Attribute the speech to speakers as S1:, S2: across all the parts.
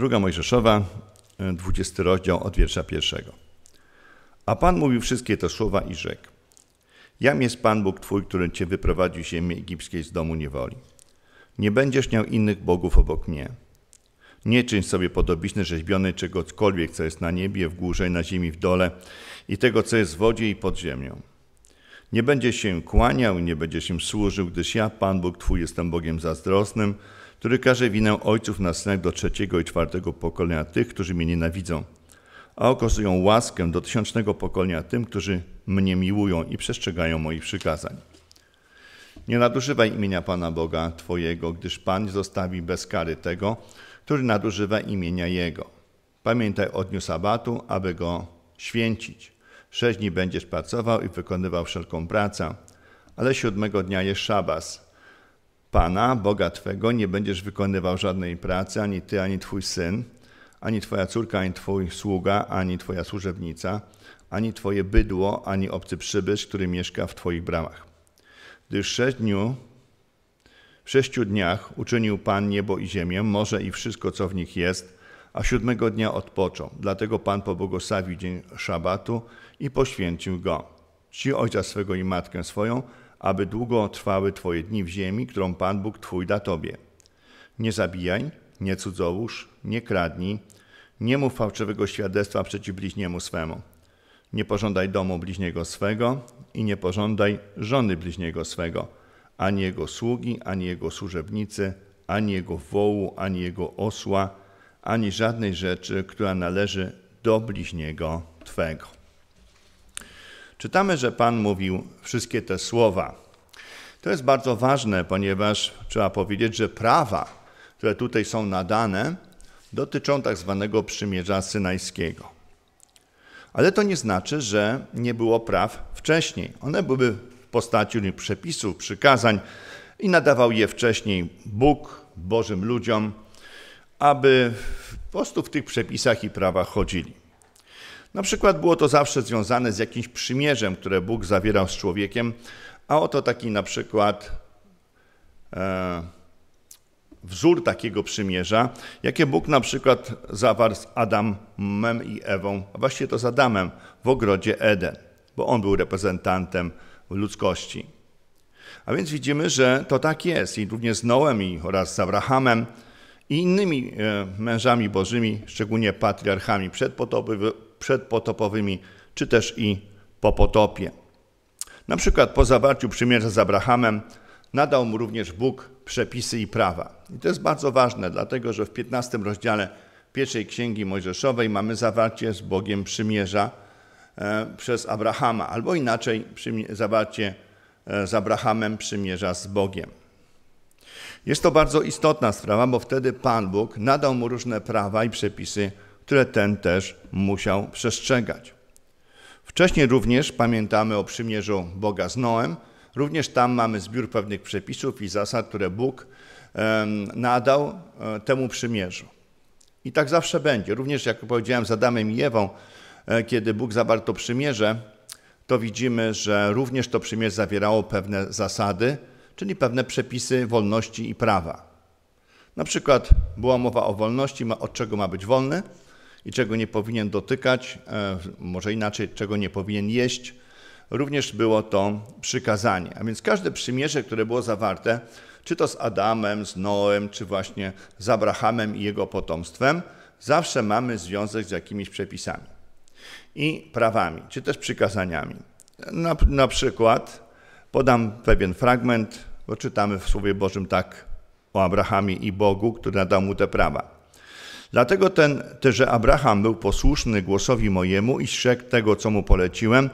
S1: Druga Mojżeszowa, 20 e, rozdział od wiersza pierwszego. A Pan mówił wszystkie te słowa i rzekł. Jam jest Pan Bóg Twój, który Cię wyprowadził z ziemi egipskiej z domu niewoli. Nie będziesz miał innych bogów obok mnie. Nie czyń sobie podobizny rzeźbionej czegokolwiek, co jest na niebie, w górze i na ziemi, w dole i tego, co jest w wodzie i pod ziemią. Nie będziesz się kłaniał, nie będziesz im służył, gdyż ja, Pan Bóg Twój, jestem Bogiem zazdrosnym, który każe winę ojców na synach do trzeciego i czwartego pokolenia tych, którzy mnie nienawidzą, a okazują łaskę do tysiącznego pokolenia tym, którzy mnie miłują i przestrzegają moich przykazań. Nie nadużywaj imienia Pana Boga Twojego, gdyż Pan zostawi bez kary tego, który nadużywa imienia Jego. Pamiętaj o dniu sabatu, aby go święcić. Sześć dni będziesz pracował i wykonywał wszelką pracę, ale siódmego dnia jest szabas, Pana, Boga Twego, nie będziesz wykonywał żadnej pracy, ani Ty, ani Twój syn, ani Twoja córka, ani Twój sługa, ani Twoja służebnica, ani Twoje bydło, ani obcy przybysz, który mieszka w Twoich bramach. Gdyż sześć dniu, w sześciu dniach uczynił Pan niebo i ziemię, morze i wszystko, co w nich jest, a siódmego dnia odpoczął. Dlatego Pan pobłogosławił dzień szabatu i poświęcił go. Ci ojca swego i matkę swoją – aby długo trwały Twoje dni w ziemi, którą Pan Bóg Twój da Tobie. Nie zabijaj, nie cudzołóż, nie kradnij, nie mów fałszywego świadectwa przeciw bliźniemu swemu. Nie pożądaj domu bliźniego swego i nie pożądaj żony bliźniego swego, ani jego sługi, ani jego służebnicy, ani jego wołu, ani jego osła, ani żadnej rzeczy, która należy do bliźniego Twego czytamy, że Pan mówił wszystkie te słowa. To jest bardzo ważne, ponieważ trzeba powiedzieć, że prawa, które tutaj są nadane, dotyczą tak zwanego przymierza synajskiego. Ale to nie znaczy, że nie było praw wcześniej. One były w postaci przepisów, przykazań i nadawał je wcześniej Bóg Bożym ludziom, aby po prostu w tych przepisach i prawach chodzili. Na przykład było to zawsze związane z jakimś przymierzem, które Bóg zawierał z człowiekiem, a oto taki na przykład e, wzór takiego przymierza, jakie Bóg na przykład zawarł z Adamem i Ewą, a właściwie to z Adamem w ogrodzie Eden, bo on był reprezentantem ludzkości. A więc widzimy, że to tak jest i również z Noem i oraz z Abrahamem i innymi e, mężami bożymi, szczególnie patriarchami przedpotopowymi, przedpotopowymi, czy też i po potopie. Na przykład po zawarciu przymierza z Abrahamem nadał mu również Bóg przepisy i prawa. I to jest bardzo ważne, dlatego że w 15 rozdziale pierwszej Księgi Mojżeszowej mamy zawarcie z Bogiem przymierza e, przez Abrahama, albo inaczej zawarcie e, z Abrahamem przymierza z Bogiem. Jest to bardzo istotna sprawa, bo wtedy Pan Bóg nadał mu różne prawa i przepisy które ten też musiał przestrzegać. Wcześniej również pamiętamy o przymierzu Boga z Noem. Również tam mamy zbiór pewnych przepisów i zasad, które Bóg nadał e, temu przymierzu. I tak zawsze będzie. Również, jak powiedziałem, z Adamem i Ewą, e, kiedy Bóg zawarł to przymierze, to widzimy, że również to przymierze zawierało pewne zasady, czyli pewne przepisy wolności i prawa. Na przykład była mowa o wolności, od czego ma być wolny, i czego nie powinien dotykać, e, może inaczej, czego nie powinien jeść. Również było to przykazanie. A więc każde przymierze, które było zawarte, czy to z Adamem, z Noem, czy właśnie z Abrahamem i jego potomstwem, zawsze mamy związek z jakimiś przepisami i prawami, czy też przykazaniami. Na, na przykład podam pewien fragment, bo czytamy w Słowie Bożym tak o Abrahamie i Bogu, który nadał mu te prawa. Dlatego ten, te, że Abraham był posłuszny głosowi mojemu i strzegł tego, co mu poleciłem,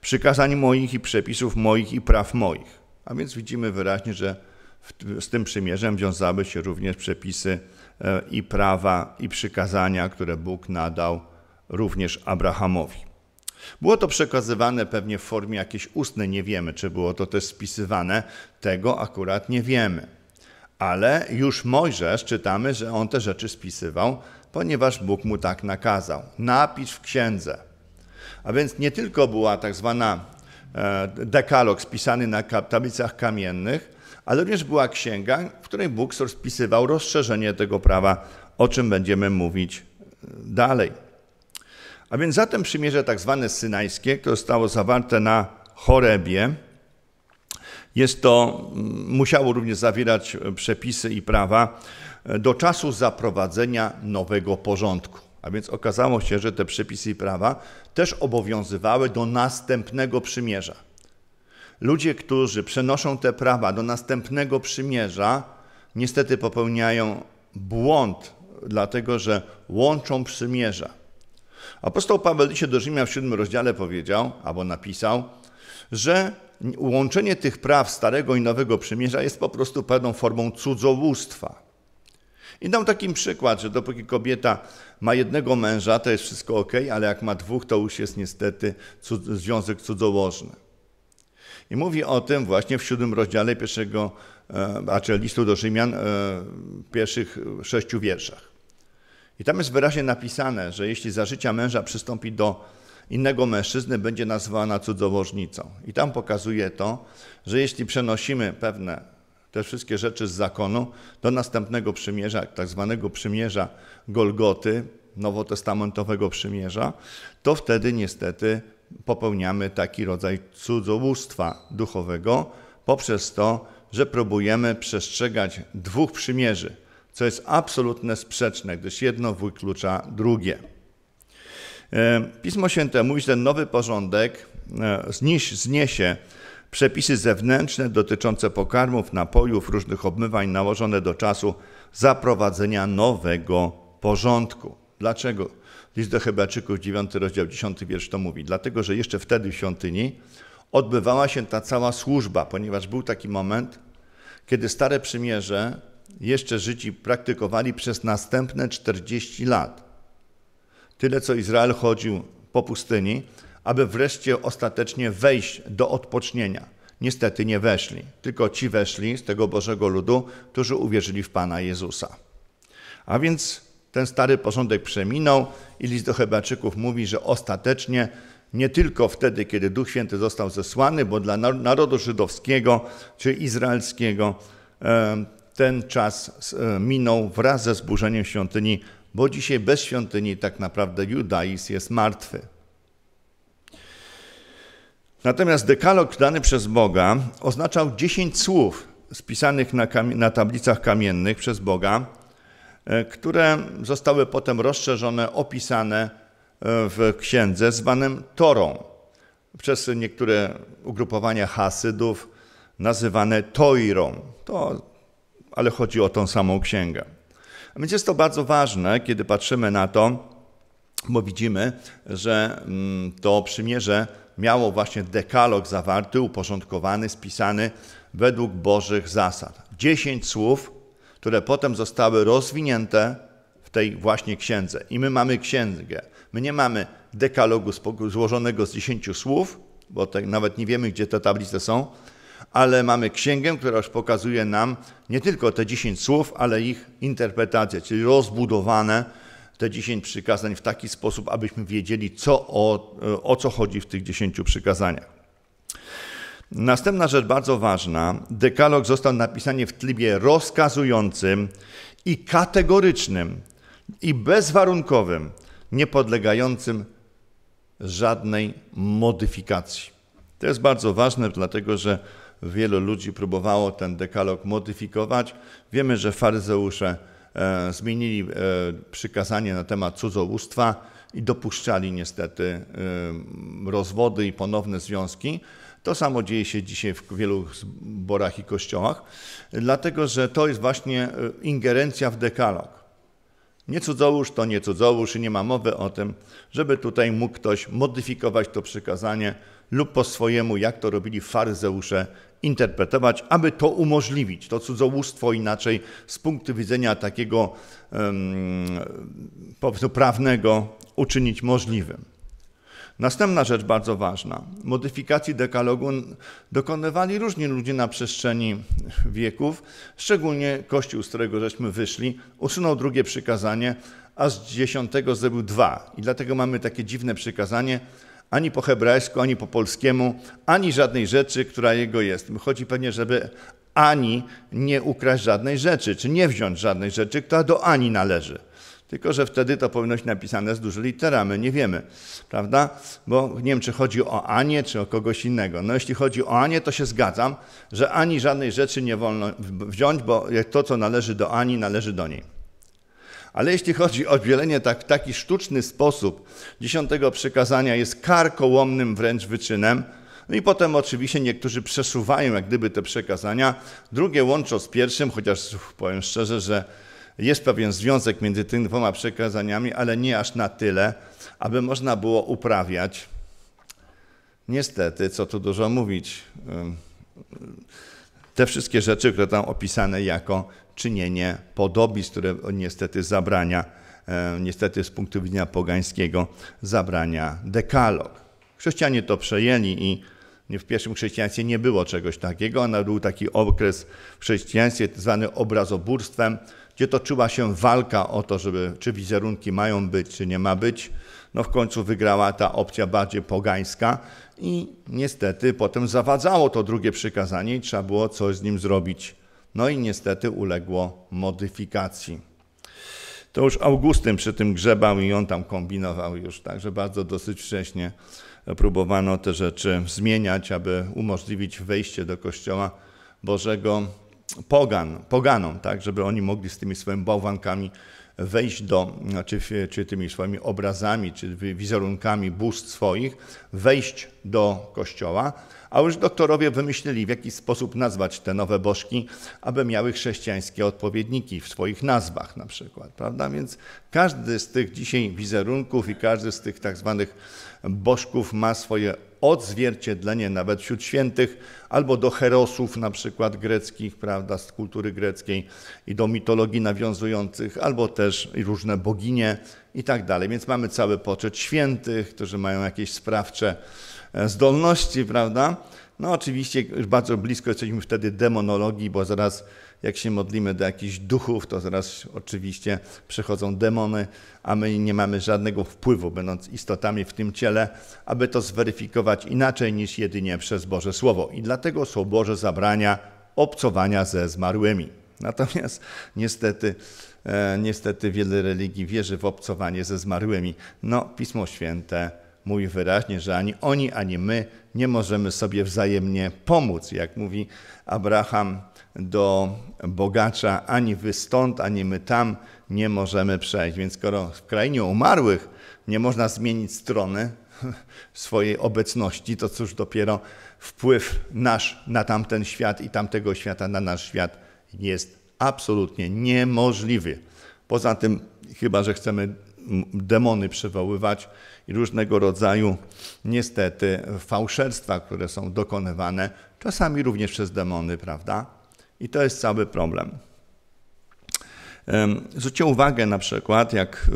S1: przykazań moich i przepisów moich i praw moich. A więc widzimy wyraźnie, że w, z tym przymierzem wiązały się również przepisy e, i prawa i przykazania, które Bóg nadał również Abrahamowi. Było to przekazywane pewnie w formie jakiejś ustnej, nie wiemy, czy było to też spisywane, tego akurat nie wiemy. Ale już Mojżesz czytamy, że on te rzeczy spisywał, ponieważ Bóg mu tak nakazał. Napisz w księdze. A więc nie tylko była tak zwana e, dekalog spisany na tablicach kamiennych, ale również była księga, w której Bóg spisywał rozszerzenie tego prawa, o czym będziemy mówić e, dalej. A więc zatem przymierze tak zwane synajskie, które zostało zawarte na Chorebie, jest to, mm, musiało również zawierać e, przepisy i prawa e, do czasu zaprowadzenia nowego porządku. A więc okazało się, że te przepisy i prawa też obowiązywały do następnego przymierza. Ludzie, którzy przenoszą te prawa do następnego przymierza, niestety popełniają błąd, dlatego że łączą przymierza. Apostoł Paweł się do Rzymia w siódmym rozdziale powiedział, albo napisał, że łączenie tych praw Starego i Nowego Przymierza jest po prostu pewną formą cudzołóstwa. I dam taki przykład, że dopóki kobieta ma jednego męża, to jest wszystko ok, ale jak ma dwóch, to już jest niestety cud związek cudzołożny. I mówi o tym właśnie w siódmym rozdziale pierwszego, e, a znaczy listu do Rzymian, e, pierwszych sześciu wierszach. I tam jest wyraźnie napisane, że jeśli za życia męża przystąpi do innego mężczyzny będzie nazwana cudzołożnicą. I tam pokazuje to, że jeśli przenosimy pewne te wszystkie rzeczy z zakonu do następnego przymierza, tak zwanego przymierza Golgoty, nowotestamentowego przymierza, to wtedy niestety popełniamy taki rodzaj cudzołóstwa duchowego poprzez to, że próbujemy przestrzegać dwóch przymierzy, co jest absolutnie sprzeczne, gdyż jedno wyklucza drugie. E, Pismo Święte mówi, że ten nowy porządek e, zniesie, zniesie przepisy zewnętrzne dotyczące pokarmów, napojów, różnych obmywań nałożone do czasu zaprowadzenia nowego porządku. Dlaczego? List do Hebrajczyków, 9 rozdział, 10 wiersz to mówi. Dlatego, że jeszcze wtedy w świątyni odbywała się ta cała służba, ponieważ był taki moment, kiedy Stare Przymierze jeszcze Życi praktykowali przez następne 40 lat. Tyle co Izrael chodził po pustyni, aby wreszcie ostatecznie wejść do odpocznienia. Niestety nie weszli, tylko ci weszli z tego Bożego ludu, którzy uwierzyli w Pana Jezusa. A więc ten stary porządek przeminął i list do Hebraczyków mówi, że ostatecznie nie tylko wtedy, kiedy Duch Święty został zesłany, bo dla narodu żydowskiego czy izraelskiego ten czas e, minął wraz ze zburzeniem świątyni bo dzisiaj bez świątyni tak naprawdę judaizm jest martwy. Natomiast dekalog dany przez Boga oznaczał dziesięć słów spisanych na, na tablicach kamiennych przez Boga, e, które zostały potem rozszerzone, opisane e, w księdze zwanym Torą. Przez niektóre ugrupowania Hasydów nazywane Toirą. To, ale chodzi o tą samą księgę więc jest to bardzo ważne, kiedy patrzymy na to, bo widzimy, że mm, to przymierze miało właśnie dekalog zawarty, uporządkowany, spisany według Bożych zasad. Dziesięć słów, które potem zostały rozwinięte w tej właśnie księdze. I my mamy księgę. My nie mamy dekalogu złożonego z dziesięciu słów, bo tak nawet nie wiemy, gdzie te tablice są, ale mamy księgę, która już pokazuje nam nie tylko te 10 słów, ale ich interpretację, czyli rozbudowane te 10 przykazań w taki sposób, abyśmy wiedzieli, co o, o co chodzi w tych 10 przykazaniach. Następna rzecz bardzo ważna. Dekalog został napisany w trybie rozkazującym i kategorycznym i bezwarunkowym, nie podlegającym żadnej modyfikacji. To jest bardzo ważne, dlatego że Wielu ludzi próbowało ten dekalog modyfikować. Wiemy, że faryzeusze e, zmienili e, przykazanie na temat cudzołóstwa i dopuszczali niestety e, rozwody i ponowne związki. To samo dzieje się dzisiaj w wielu zborach i kościołach, dlatego że to jest właśnie ingerencja w dekalog. Nie cudzołóż to nie cudzołóż i nie ma mowy o tym, żeby tutaj mógł ktoś modyfikować to przykazanie lub po swojemu, jak to robili faryzeusze, interpretować, aby to umożliwić. To cudzołóstwo inaczej z punktu widzenia takiego um, prawnego uczynić możliwym. Następna rzecz bardzo ważna. Modyfikacji dekalogu dokonywali różni ludzie na przestrzeni wieków, szczególnie Kościół, z którego żeśmy wyszli, usunął drugie przykazanie, a z dziesiątego zrobił dwa. I dlatego mamy takie dziwne przykazanie – ani po hebrajsku, ani po polskiemu, ani żadnej rzeczy, która jego jest. Chodzi pewnie, żeby ani nie ukraść żadnej rzeczy, czy nie wziąć żadnej rzeczy, która do ani należy. Tylko, że wtedy to powinno być napisane z dużej literami, my nie wiemy, prawda? Bo nie wiem, czy chodzi o Anię, czy o kogoś innego. No jeśli chodzi o Anię, to się zgadzam, że ani żadnej rzeczy nie wolno wziąć, bo to, co należy do Ani, należy do niej. Ale jeśli chodzi o dzielenie tak, w taki sztuczny sposób, dziesiątego przykazania jest karkołomnym wręcz wyczynem. No i potem oczywiście niektórzy przesuwają jak gdyby te przekazania, drugie łączą z pierwszym, chociaż powiem szczerze, że jest pewien związek między tymi dwoma przekazaniami, ale nie aż na tyle, aby można było uprawiać. Niestety, co tu dużo mówić, te wszystkie rzeczy, które tam opisane jako czynienie podobiz, które niestety zabrania, e, niestety z punktu widzenia pogańskiego, zabrania dekalog. Chrześcijanie to przejęli i w pierwszym chrześcijaństwie nie było czegoś takiego, a był taki okres w chrześcijaństwie tak zwany obrazoburstwem, gdzie toczyła się walka o to, żeby, czy wizerunki mają być, czy nie ma być. No w końcu wygrała ta opcja bardziej pogańska i niestety potem zawadzało to drugie przykazanie i trzeba było coś z nim zrobić no i niestety uległo modyfikacji. To już Augustyn przy tym grzebał i on tam kombinował już, także bardzo dosyć wcześnie próbowano te rzeczy zmieniać, aby umożliwić wejście do Kościoła Bożego pogan, poganom, tak, żeby oni mogli z tymi swoimi bałwankami wejść do, czy, czy tymi swoimi obrazami, czy wizerunkami bóstw swoich, wejść do kościoła, a już doktorowie wymyślili, w jaki sposób nazwać te nowe bożki, aby miały chrześcijańskie odpowiedniki w swoich nazwach na przykład, prawda? Więc każdy z tych dzisiaj wizerunków i każdy z tych tak zwanych bożków ma swoje odzwierciedlenie nawet wśród świętych, albo do herosów na przykład greckich, prawda, z kultury greckiej i do mitologii nawiązujących, albo też różne boginie i tak dalej. Więc mamy cały poczet świętych, którzy mają jakieś sprawcze e, zdolności, prawda? No oczywiście bardzo blisko jesteśmy wtedy demonologii, bo zaraz jak się modlimy do jakichś duchów, to zaraz oczywiście przychodzą demony, a my nie mamy żadnego wpływu, będąc istotami w tym ciele, aby to zweryfikować inaczej niż jedynie przez Boże Słowo. I dlatego są Boże zabrania obcowania ze zmarłymi. Natomiast niestety, e, niestety wiele religii wierzy w obcowanie ze zmarłymi. No, Pismo Święte mówi wyraźnie, że ani oni, ani my nie możemy sobie wzajemnie pomóc. Jak mówi Abraham do bogacza, ani wy stąd, ani my tam nie możemy przejść. Więc skoro w krainie umarłych nie można zmienić strony swojej obecności, to cóż dopiero wpływ nasz na tamten świat i tamtego świata na nasz świat jest absolutnie niemożliwy. Poza tym, chyba że chcemy demony przywoływać i różnego rodzaju, niestety, fałszerstwa, które są dokonywane, czasami również przez demony, prawda? I to jest cały problem. Zwróćcie uwagę na przykład, jak y,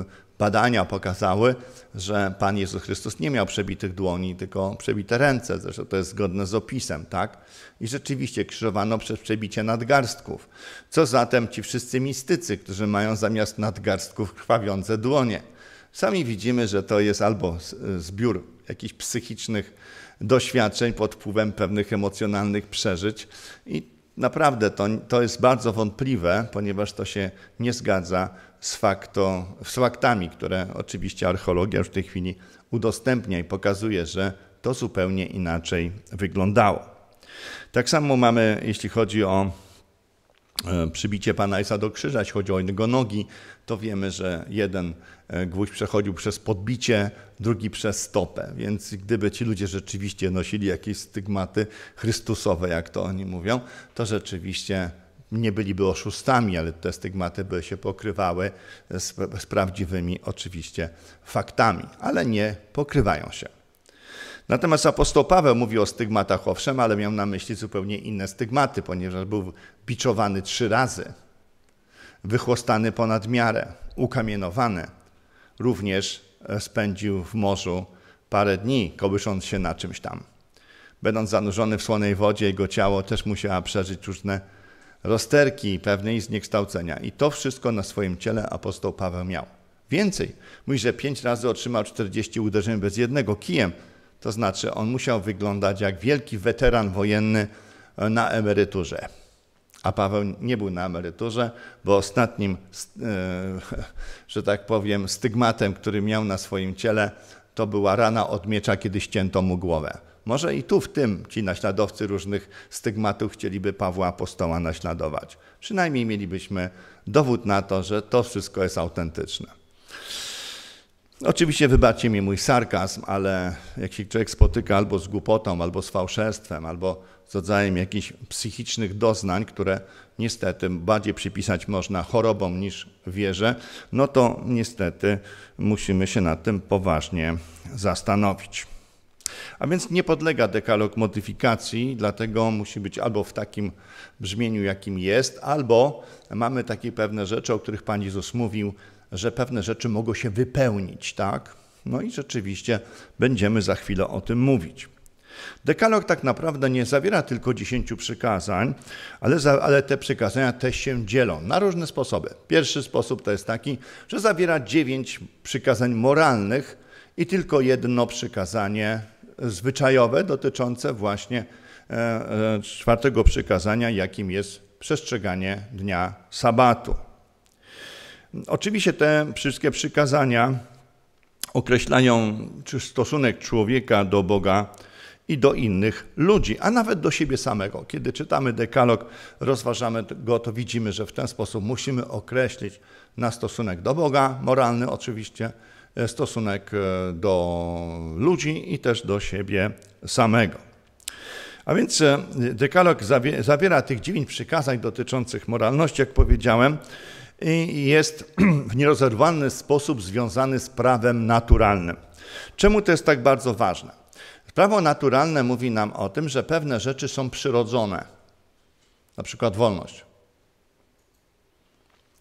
S1: y, badania pokazały, że Pan Jezus Chrystus nie miał przebitych dłoni, tylko przebite ręce. Zresztą to jest zgodne z opisem, tak? I rzeczywiście krzyżowano przez przebicie nadgarstków. Co zatem ci wszyscy mistycy, którzy mają zamiast nadgarstków krwawiące dłonie? Sami widzimy, że to jest albo zbiór jakichś psychicznych doświadczeń pod wpływem pewnych emocjonalnych przeżyć i naprawdę to, to jest bardzo wątpliwe, ponieważ to się nie zgadza z, fakto, z faktami, które oczywiście archeologia już w tej chwili udostępnia i pokazuje, że to zupełnie inaczej wyglądało. Tak samo mamy, jeśli chodzi o e, przybicie pana Isa do krzyża, jeśli chodzi o jego nogi, to wiemy, że jeden e, gwóźdź przechodził przez podbicie, drugi przez stopę. Więc gdyby ci ludzie rzeczywiście nosili jakieś stygmaty Chrystusowe, jak to oni mówią, to rzeczywiście nie byliby oszustami, ale te stygmaty by się pokrywały z, z prawdziwymi oczywiście faktami, ale nie pokrywają się. Natomiast apostoł Paweł mówi o stygmatach owszem, ale miał na myśli zupełnie inne stygmaty, ponieważ był biczowany trzy razy, wychłostany ponad miarę, ukamienowany. Również e, spędził w morzu parę dni, kołysząc się na czymś tam. Będąc zanurzony w słonej wodzie, jego ciało też musiało przeżyć różne rozterki pewnej zniekształcenia. I to wszystko na swoim ciele apostoł Paweł miał. Więcej, mówi, że pięć razy otrzymał 40 uderzeń bez jednego kijem. To znaczy, on musiał wyglądać jak wielki weteran wojenny e, na emeryturze. A Paweł nie był na emeryturze, bo ostatnim, e, że tak powiem, stygmatem, który miał na swoim ciele, to była rana od miecza, kiedy ścięto mu głowę. Może i tu w tym ci naśladowcy różnych stygmatów chcieliby Pawła Apostoła naśladować. Przynajmniej mielibyśmy dowód na to, że to wszystko jest autentyczne. Oczywiście wybaczcie mi mój sarkazm, ale jak się człowiek spotyka albo z głupotą, albo z fałszerstwem, albo z rodzajem jakichś psychicznych doznań, które niestety bardziej przypisać można chorobom niż wierze, no to niestety musimy się nad tym poważnie zastanowić. A więc nie podlega dekalog modyfikacji, dlatego musi być albo w takim brzmieniu, jakim jest, albo mamy takie pewne rzeczy, o których Pan Jezus mówił, że pewne rzeczy mogą się wypełnić, tak? No i rzeczywiście będziemy za chwilę o tym mówić. Dekalog tak naprawdę nie zawiera tylko dziesięciu przykazań, ale, za, ale, te przykazania też się dzielą na różne sposoby. Pierwszy sposób to jest taki, że zawiera dziewięć przykazań moralnych i tylko jedno przykazanie zwyczajowe dotyczące właśnie e, e, czwartego przykazania, jakim jest przestrzeganie dnia sabatu. Oczywiście te wszystkie przykazania określają stosunek człowieka do Boga i do innych ludzi, a nawet do siebie samego. Kiedy czytamy dekalog, rozważamy go, to widzimy, że w ten sposób musimy określić nasz stosunek do Boga, moralny oczywiście, stosunek e, do ludzi i też do siebie samego. A więc e, dekalog zawiera tych dziewięć przykazań dotyczących moralności, jak powiedziałem, i jest w nierozerwalny sposób związany z prawem naturalnym. Czemu to jest tak bardzo ważne? Prawo naturalne mówi nam o tym, że pewne rzeczy są przyrodzone, na przykład wolność,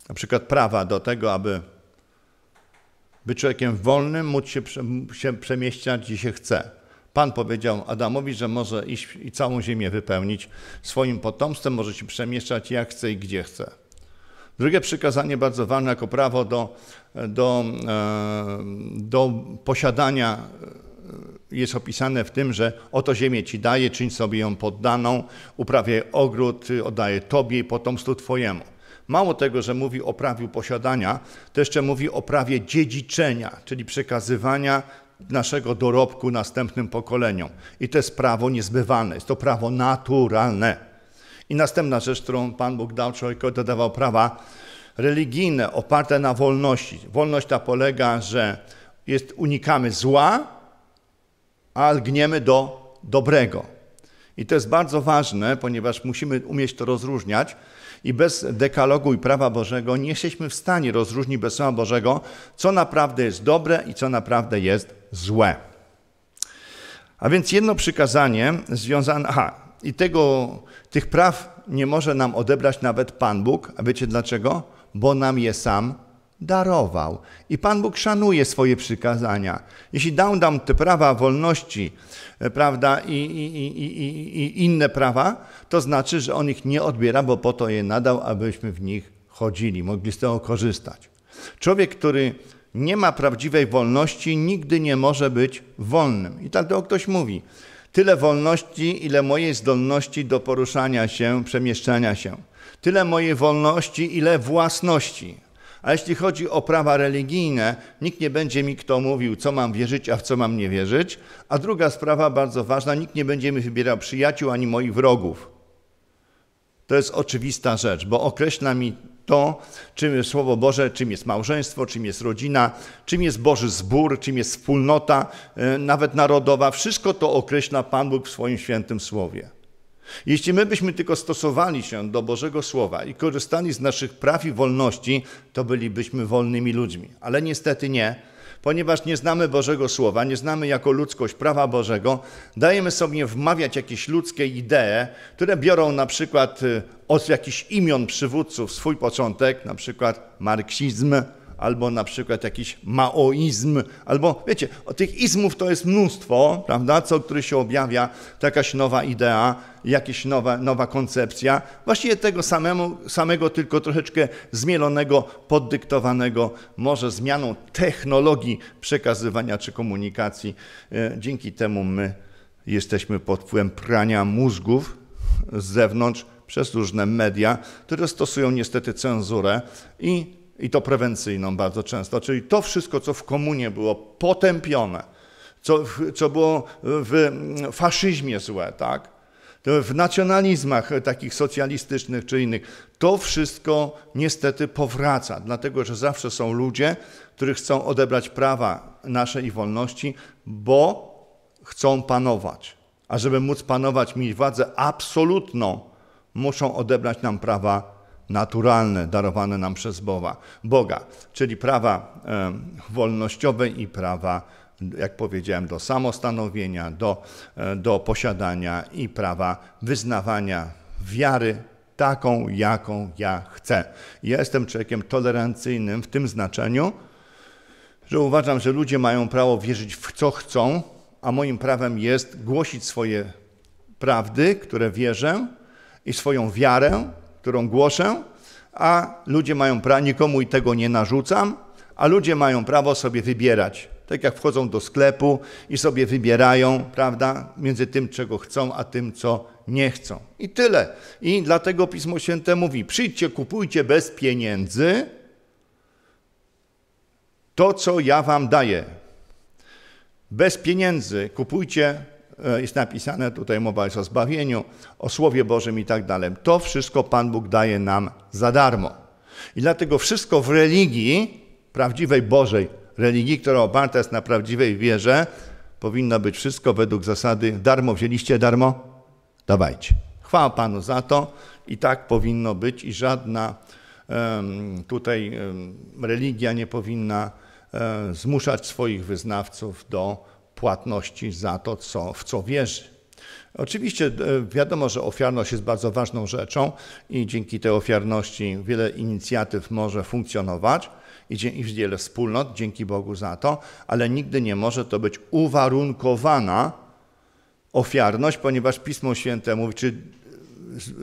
S1: na przykład prawa do tego, aby być człowiekiem wolnym móc się, się gdzie się chce. Pan powiedział Adamowi, że może iść i całą ziemię wypełnić swoim potomstwem, może się przemieszczać jak chce i gdzie chce. Drugie przykazanie, bardzo ważne jako prawo do, do, e, do posiadania, e, jest opisane w tym, że oto ziemię ci daje, czyń sobie ją poddaną, uprawiaj ogród, oddaję tobie i potomstwu twojemu. Mało tego, że mówi o prawie posiadania, to jeszcze mówi o prawie dziedziczenia, czyli przekazywania naszego dorobku następnym pokoleniom. I to jest prawo niezbywalne, jest to prawo naturalne. I następna rzecz, którą Pan Bóg dał człowiekowi, dodawał prawa religijne oparte na wolności. Wolność ta polega, że jest, unikamy zła, a lgniemy do dobrego. I to jest bardzo ważne, ponieważ musimy umieć to rozróżniać, i bez dekalogu i prawa Bożego nie jesteśmy w stanie rozróżnić bez Słowa Bożego, co naprawdę jest dobre i co naprawdę jest złe. A więc jedno przykazanie związane. Aha, i tego, tych praw nie może nam odebrać nawet Pan Bóg. A wiecie dlaczego? Bo nam je sam darował. I Pan Bóg szanuje swoje przykazania. Jeśli dał nam te prawa wolności, e, prawda, i, i, i, i, inne prawa, to znaczy, że On ich nie odbiera, bo po to je nadał, abyśmy w nich chodzili, mogli z tego korzystać. Człowiek, który nie ma prawdziwej wolności, nigdy nie może być wolnym. I tak to ktoś mówi, tyle wolności, ile mojej zdolności do poruszania się, przemieszczania się. Tyle mojej wolności, ile własności. A jeśli chodzi o prawa religijne, nikt nie będzie mi kto mówił, co mam wierzyć, a w co mam nie wierzyć. A druga sprawa bardzo ważna, nikt nie będzie mi wybierał przyjaciół ani moich wrogów. To jest oczywista rzecz, bo określa mi to, czym jest Słowo Boże, czym jest małżeństwo, czym jest rodzina, czym jest Boży zbór, czym jest wspólnota, e, nawet narodowa. Wszystko to określa Pan Bóg w swoim świętym Słowie. Jeśli my byśmy tylko stosowali się do Bożego Słowa i korzystali z naszych praw i wolności, to bylibyśmy wolnymi ludźmi. Ale niestety nie, ponieważ nie znamy Bożego Słowa, nie znamy jako ludzkość prawa Bożego, dajemy sobie wmawiać jakieś ludzkie idee, które biorą na przykład y, od jakichś imion przywódców swój początek, na przykład marksizm, albo na przykład jakiś maoizm, albo wiecie, tych izmów to jest mnóstwo, prawda, co, który się objawia, to jakaś nowa idea, jakaś nowa, nowa koncepcja, właściwie tego samemu, samego, tylko troszeczkę zmielonego, poddyktowanego może zmianą technologii przekazywania czy komunikacji. E, dzięki temu my jesteśmy pod wpływem prania mózgów z zewnątrz, przez różne media, które stosują niestety cenzurę i i to prewencyjną bardzo często, czyli to wszystko, co w komunie było potępione, co, co było w faszyzmie złe, tak? w nacjonalizmach takich socjalistycznych czy innych, to wszystko niestety powraca, dlatego że zawsze są ludzie, których chcą odebrać prawa nasze i wolności, bo chcą panować. A żeby móc panować, mieć władzę absolutną, muszą odebrać nam prawa naturalne darowane nam przez Boga, czyli prawa wolnościowe i prawa, jak powiedziałem, do samostanowienia, do, e, do posiadania i prawa wyznawania wiary taką, jaką ja chcę. Ja jestem człowiekiem tolerancyjnym w tym znaczeniu, że uważam, że ludzie mają prawo wierzyć w co chcą, a moim prawem jest głosić swoje prawdy, które wierzę i swoją wiarę, którą głoszę, a ludzie mają prawo, nikomu i tego nie narzucam, a ludzie mają prawo sobie wybierać. Tak jak wchodzą do sklepu i sobie wybierają, prawda, między tym, czego chcą, a tym, co nie chcą. I tyle. I dlatego Pismo Święte mówi: przyjdźcie, kupujcie bez pieniędzy to, co ja wam daję. Bez pieniędzy kupujcie E, jest napisane tutaj mowa jest o zbawieniu, o Słowie Bożym i tak dalej. To wszystko Pan Bóg daje nam za darmo. I dlatego wszystko w religii, prawdziwej Bożej religii, która oparta jest na prawdziwej wierze, powinno być wszystko według zasady darmo wzięliście, darmo dawajcie. Chwała Panu za to i tak powinno być i żadna um, tutaj um, religia nie powinna um, zmuszać swoich wyznawców do płatności za to, co, w co wierzy. Oczywiście e, wiadomo, że ofiarność jest bardzo ważną rzeczą i dzięki tej ofiarności wiele inicjatyw może funkcjonować i wiele wspólnot, dzięki Bogu za to, ale nigdy nie może to być uwarunkowana ofiarność, ponieważ Pismo Święte mówi, czy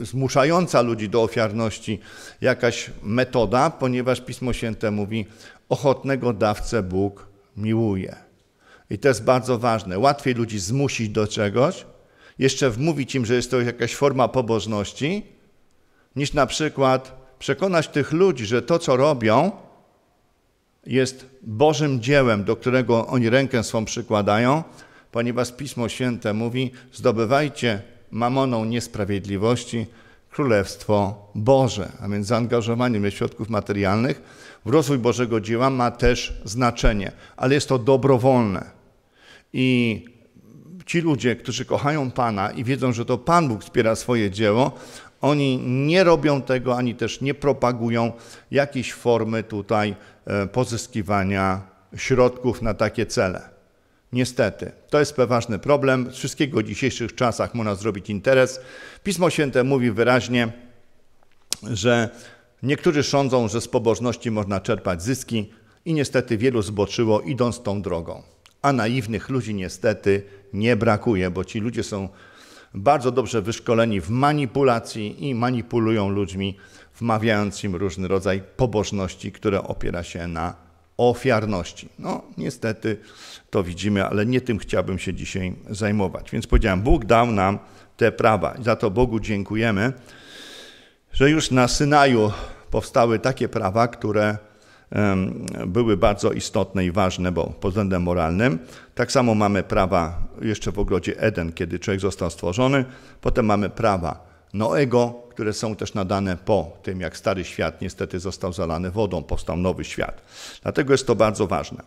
S1: zmuszająca ludzi do ofiarności jakaś metoda, ponieważ Pismo Święte mówi, ochotnego dawcę Bóg miłuje. I to jest bardzo ważne. Łatwiej ludzi zmusić do czegoś, jeszcze wmówić im, że jest to jakaś forma pobożności, niż na przykład przekonać tych ludzi, że to, co robią, jest Bożym dziełem, do którego oni rękę swą przykładają, ponieważ Pismo Święte mówi: zdobywajcie mamoną niesprawiedliwości, Królestwo Boże. A więc zaangażowanie środków materialnych w rozwój Bożego dzieła ma też znaczenie, ale jest to dobrowolne. I ci ludzie, którzy kochają Pana i wiedzą, że to Pan Bóg wspiera swoje dzieło, oni nie robią tego, ani też nie propagują jakiejś formy tutaj e, pozyskiwania środków na takie cele. Niestety, to jest poważny problem. Z wszystkiego w dzisiejszych czasach można zrobić interes. Pismo Święte mówi wyraźnie, że niektórzy sądzą, że z pobożności można czerpać zyski i niestety wielu zboczyło idąc tą drogą. A naiwnych ludzi niestety nie brakuje, bo ci ludzie są bardzo dobrze wyszkoleni w manipulacji i manipulują ludźmi, wmawiając im różny rodzaj pobożności, które opiera się na ofiarności. No, niestety to widzimy, ale nie tym chciałbym się dzisiaj zajmować. Więc powiedziałem, Bóg dał nam te prawa. I za to Bogu dziękujemy, że już na Synaju powstały takie prawa, które były bardzo istotne i ważne, bo pod względem moralnym. Tak samo mamy prawa jeszcze w ogrodzie Eden, kiedy człowiek został stworzony. Potem mamy prawa Noego, które są też nadane po tym, jak stary świat niestety został zalany wodą, powstał nowy świat. Dlatego jest to bardzo ważne.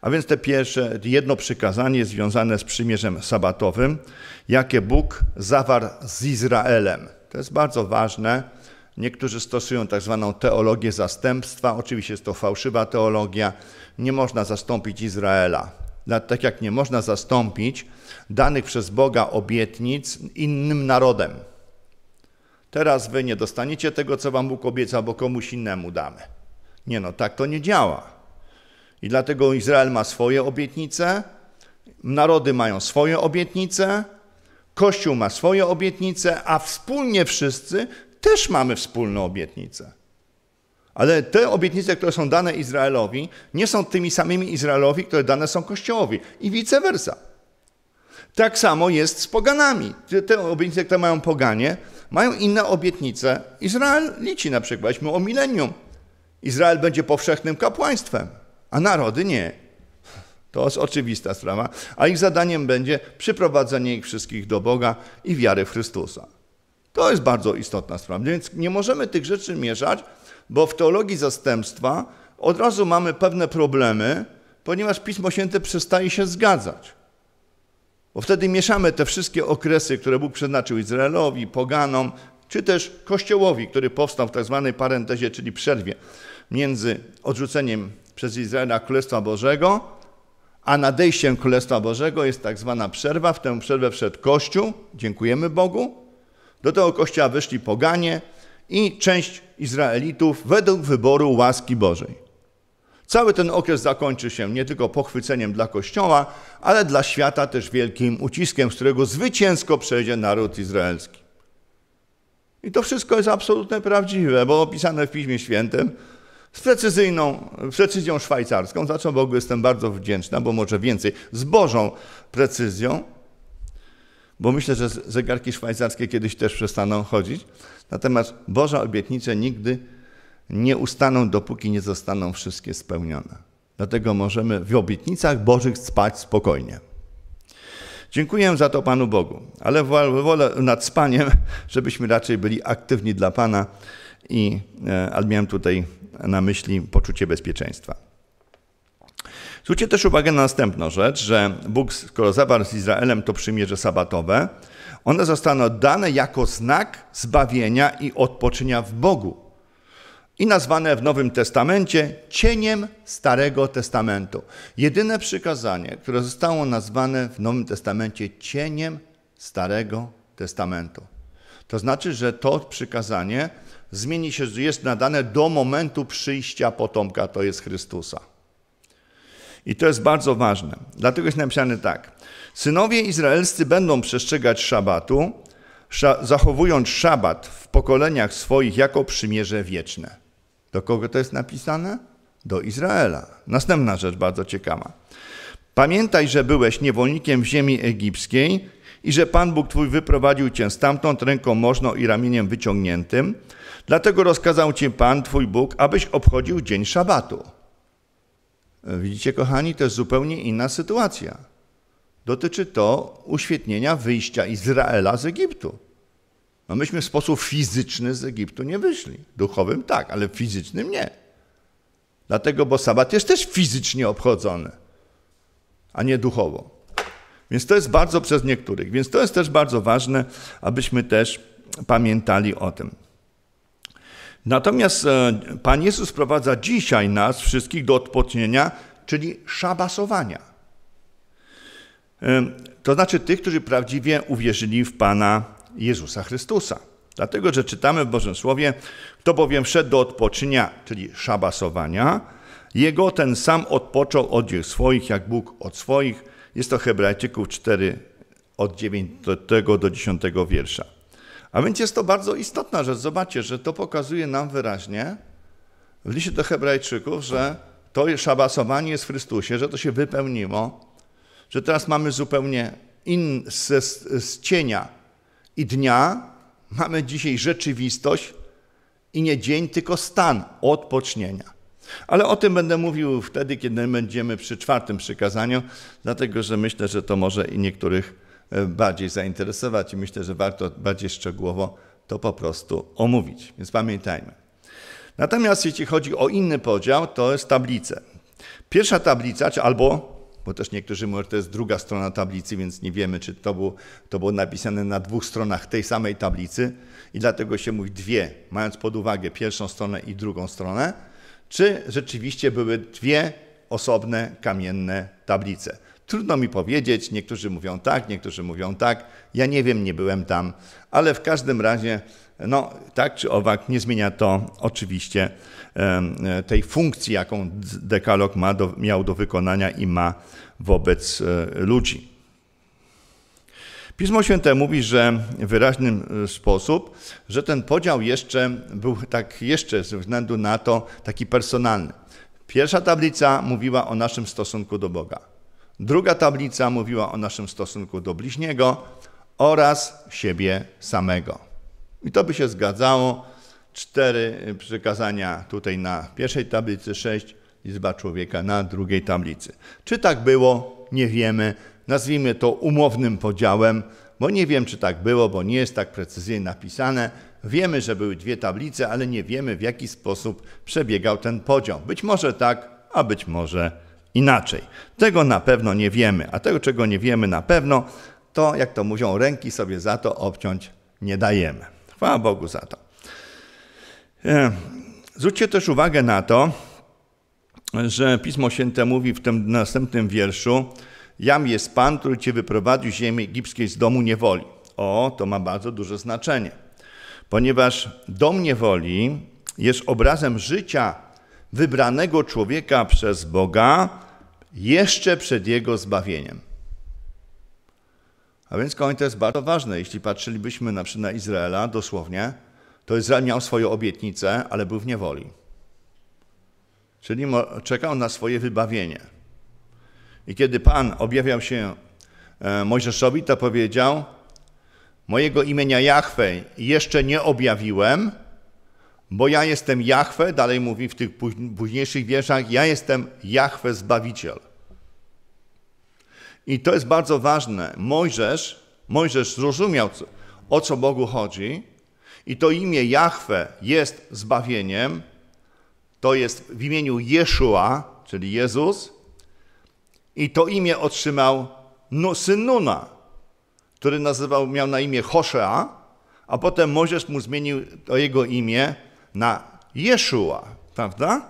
S1: A więc te pierwsze, jedno przykazanie związane z przymierzem sabatowym, jakie Bóg zawarł z Izraelem. To jest bardzo ważne. Niektórzy stosują tak zwaną teologię zastępstwa. Oczywiście jest to fałszywa teologia. Nie można zastąpić Izraela. Tak jak nie można zastąpić danych przez Boga obietnic innym narodem. Teraz wy nie dostaniecie tego, co wam Bóg obieca, bo komuś innemu damy. Nie no, tak to nie działa. I dlatego Izrael ma swoje obietnice, narody mają swoje obietnice, Kościół ma swoje obietnice, a wspólnie wszyscy też mamy wspólne obietnice. Ale te obietnice, które są dane Izraelowi, nie są tymi samymi Izraelowi, które dane są Kościołowi i vice versa. Tak samo jest z poganami. Te obietnice, które mają poganie, mają inne obietnice. Izrael liczy na przykład, o milenium. Izrael będzie powszechnym kapłaństwem, a narody nie. To jest oczywista sprawa, a ich zadaniem będzie przyprowadzenie ich wszystkich do Boga i wiary w Chrystusa. To jest bardzo istotna sprawa, więc nie możemy tych rzeczy mieszać, bo w teologii zastępstwa od razu mamy pewne problemy, ponieważ Pismo Święte przestaje się zgadzać. Bo wtedy mieszamy te wszystkie okresy, które Bóg przeznaczył Izraelowi, poganom, czy też Kościołowi, który powstał w tak zwanej parentezie, czyli przerwie między odrzuceniem przez Izraela Królestwa Bożego, a nadejściem Królestwa Bożego jest tak zwana przerwa. W tę przerwę wszedł Kościół, dziękujemy Bogu. Do tego Kościoła wyszli poganie i część Izraelitów według wyboru łaski Bożej. Cały ten okres zakończy się nie tylko pochwyceniem dla Kościoła, ale dla świata też wielkim uciskiem, z którego zwycięsko przejdzie naród izraelski. I to wszystko jest absolutnie prawdziwe, bo opisane w Piśmie Świętym z precyzyjną, precyzją szwajcarską, za co Bogu jestem bardzo wdzięczna, bo może więcej, z Bożą precyzją, bo myślę, że zegarki szwajcarskie kiedyś też przestaną chodzić. Natomiast Boża obietnice nigdy nie nie ustaną, dopóki nie zostaną wszystkie spełnione. Dlatego możemy w obietnicach Bożych spać spokojnie. Dziękuję za to Panu Bogu, ale wolę nad spaniem, żebyśmy raczej byli aktywni dla Pana i e, ale miałem tutaj na myśli poczucie bezpieczeństwa. Zwróćcie też uwagę na następną rzecz, że Bóg, skoro zawarł z Izraelem to przymierze sabatowe, one zostaną dane jako znak zbawienia i odpoczynia w Bogu i nazwane w Nowym Testamencie cieniem Starego Testamentu. Jedyne przykazanie, które zostało nazwane w Nowym Testamencie cieniem Starego Testamentu. To znaczy, że to przykazanie zmieni się, jest nadane do momentu przyjścia potomka, to jest Chrystusa. I to jest bardzo ważne. Dlatego jest napisane tak. Synowie izraelscy będą przestrzegać szabatu, zachowując szabat w pokoleniach swoich jako przymierze wieczne. Do kogo to jest napisane? Do Izraela. Następna rzecz bardzo ciekawa. Pamiętaj, że byłeś niewolnikiem w ziemi egipskiej i że Pan Bóg Twój wyprowadził Cię stamtąd ręką możną i ramieniem wyciągniętym. Dlatego rozkazał Ci Pan Twój Bóg, abyś obchodził dzień szabatu. Widzicie, kochani, to jest zupełnie inna sytuacja. Dotyczy to uświetnienia wyjścia Izraela z Egiptu. No myśmy w sposób fizyczny z Egiptu nie wyszli. Duchowym tak, ale fizycznym nie. Dlatego, bo sabat jest też fizycznie obchodzony, a nie duchowo. Więc to jest bardzo przez niektórych. Więc to jest też bardzo ważne, abyśmy też pamiętali o tym. Natomiast e, Pan Jezus prowadza dzisiaj nas wszystkich do odpocznienia, czyli szabasowania. E, to znaczy tych, którzy prawdziwie uwierzyli w Pana Jezusa Chrystusa. Dlatego, że czytamy w Bożym Słowie, kto bowiem wszedł do odpoczynia, czyli szabasowania, jego ten sam odpoczął od dzieł swoich, jak Bóg od swoich. Jest to Hebrajczyków 4, od 9 do, do 10 wiersza. A więc jest to bardzo istotna rzecz. Zobaczcie, że to pokazuje nam wyraźnie w liście do Hebrajczyków, że to szabasowanie jest w Chrystusie, że to się wypełniło, że teraz mamy zupełnie in, z, z cienia i dnia mamy dzisiaj rzeczywistość i nie dzień, tylko stan odpocznienia. Ale o tym będę mówił wtedy, kiedy będziemy przy czwartym przykazaniu, dlatego że myślę, że to może i niektórych e, bardziej zainteresować i myślę, że warto bardziej szczegółowo to po prostu omówić. Więc pamiętajmy. Natomiast jeśli chodzi o inny podział, to jest tablice. Pierwsza tablica, albo bo też niektórzy mówią, że to jest druga strona tablicy, więc nie wiemy, czy to było, to było napisane na dwóch stronach tej samej tablicy i dlatego się mówi dwie, mając pod uwagę pierwszą stronę i drugą stronę, czy rzeczywiście były dwie osobne kamienne tablice. Trudno mi powiedzieć, niektórzy mówią tak, niektórzy mówią tak. Ja nie wiem, nie byłem tam, ale w każdym razie, no tak czy owak, nie zmienia to oczywiście E, tej funkcji, jaką dekalog ma do, miał do wykonania i ma wobec e, ludzi. Pismo Święte mówi, że w wyraźny e, sposób, że ten podział jeszcze był tak jeszcze ze względu na to taki personalny. Pierwsza tablica mówiła o naszym stosunku do Boga. Druga tablica mówiła o naszym stosunku do bliźniego oraz siebie samego. I to by się zgadzało cztery y, przykazania tutaj na pierwszej tablicy, sześć izba człowieka na drugiej tablicy. Czy tak było? Nie wiemy. Nazwijmy to umownym podziałem, bo nie wiem, czy tak było, bo nie jest tak precyzyjnie napisane. Wiemy, że były dwie tablice, ale nie wiemy, w jaki sposób przebiegał ten podział. Być może tak, a być może inaczej. Tego na pewno nie wiemy, a tego, czego nie wiemy na pewno, to, jak to mówią, ręki sobie za to obciąć nie dajemy. Chwała Bogu za to. E, zwróćcie też uwagę na to, że Pismo Święte mówi w tym następnym wierszu: Jam jest Pan, który cię wyprowadził z ziemi egipskiej z domu niewoli. O, to ma bardzo duże znaczenie, ponieważ dom niewoli jest obrazem życia wybranego człowieka przez Boga jeszcze przed jego zbawieniem. A więc koń to jest bardzo ważne. Jeśli patrzylibyśmy na przykład na Izraela dosłownie, to Izrael miał swoją obietnicę, ale był w niewoli. Czyli czekał na swoje wybawienie. I kiedy Pan objawiał się e, Mojżeszowi, to powiedział: Mojego imienia Jahwe jeszcze nie objawiłem, bo ja jestem Jahwe, dalej mówi w tych późniejszych wierszach, ja jestem Jahwe Zbawiciel. I to jest bardzo ważne. Mojżesz, Mojżesz zrozumiał, o co Bogu chodzi, i to imię Jahwe jest zbawieniem, to jest w imieniu Jeszua, czyli Jezus, i to imię otrzymał syn Nuna, który nazywał, miał na imię Hoshea, a potem Mojżesz mu zmienił to jego imię na Jeszua, prawda?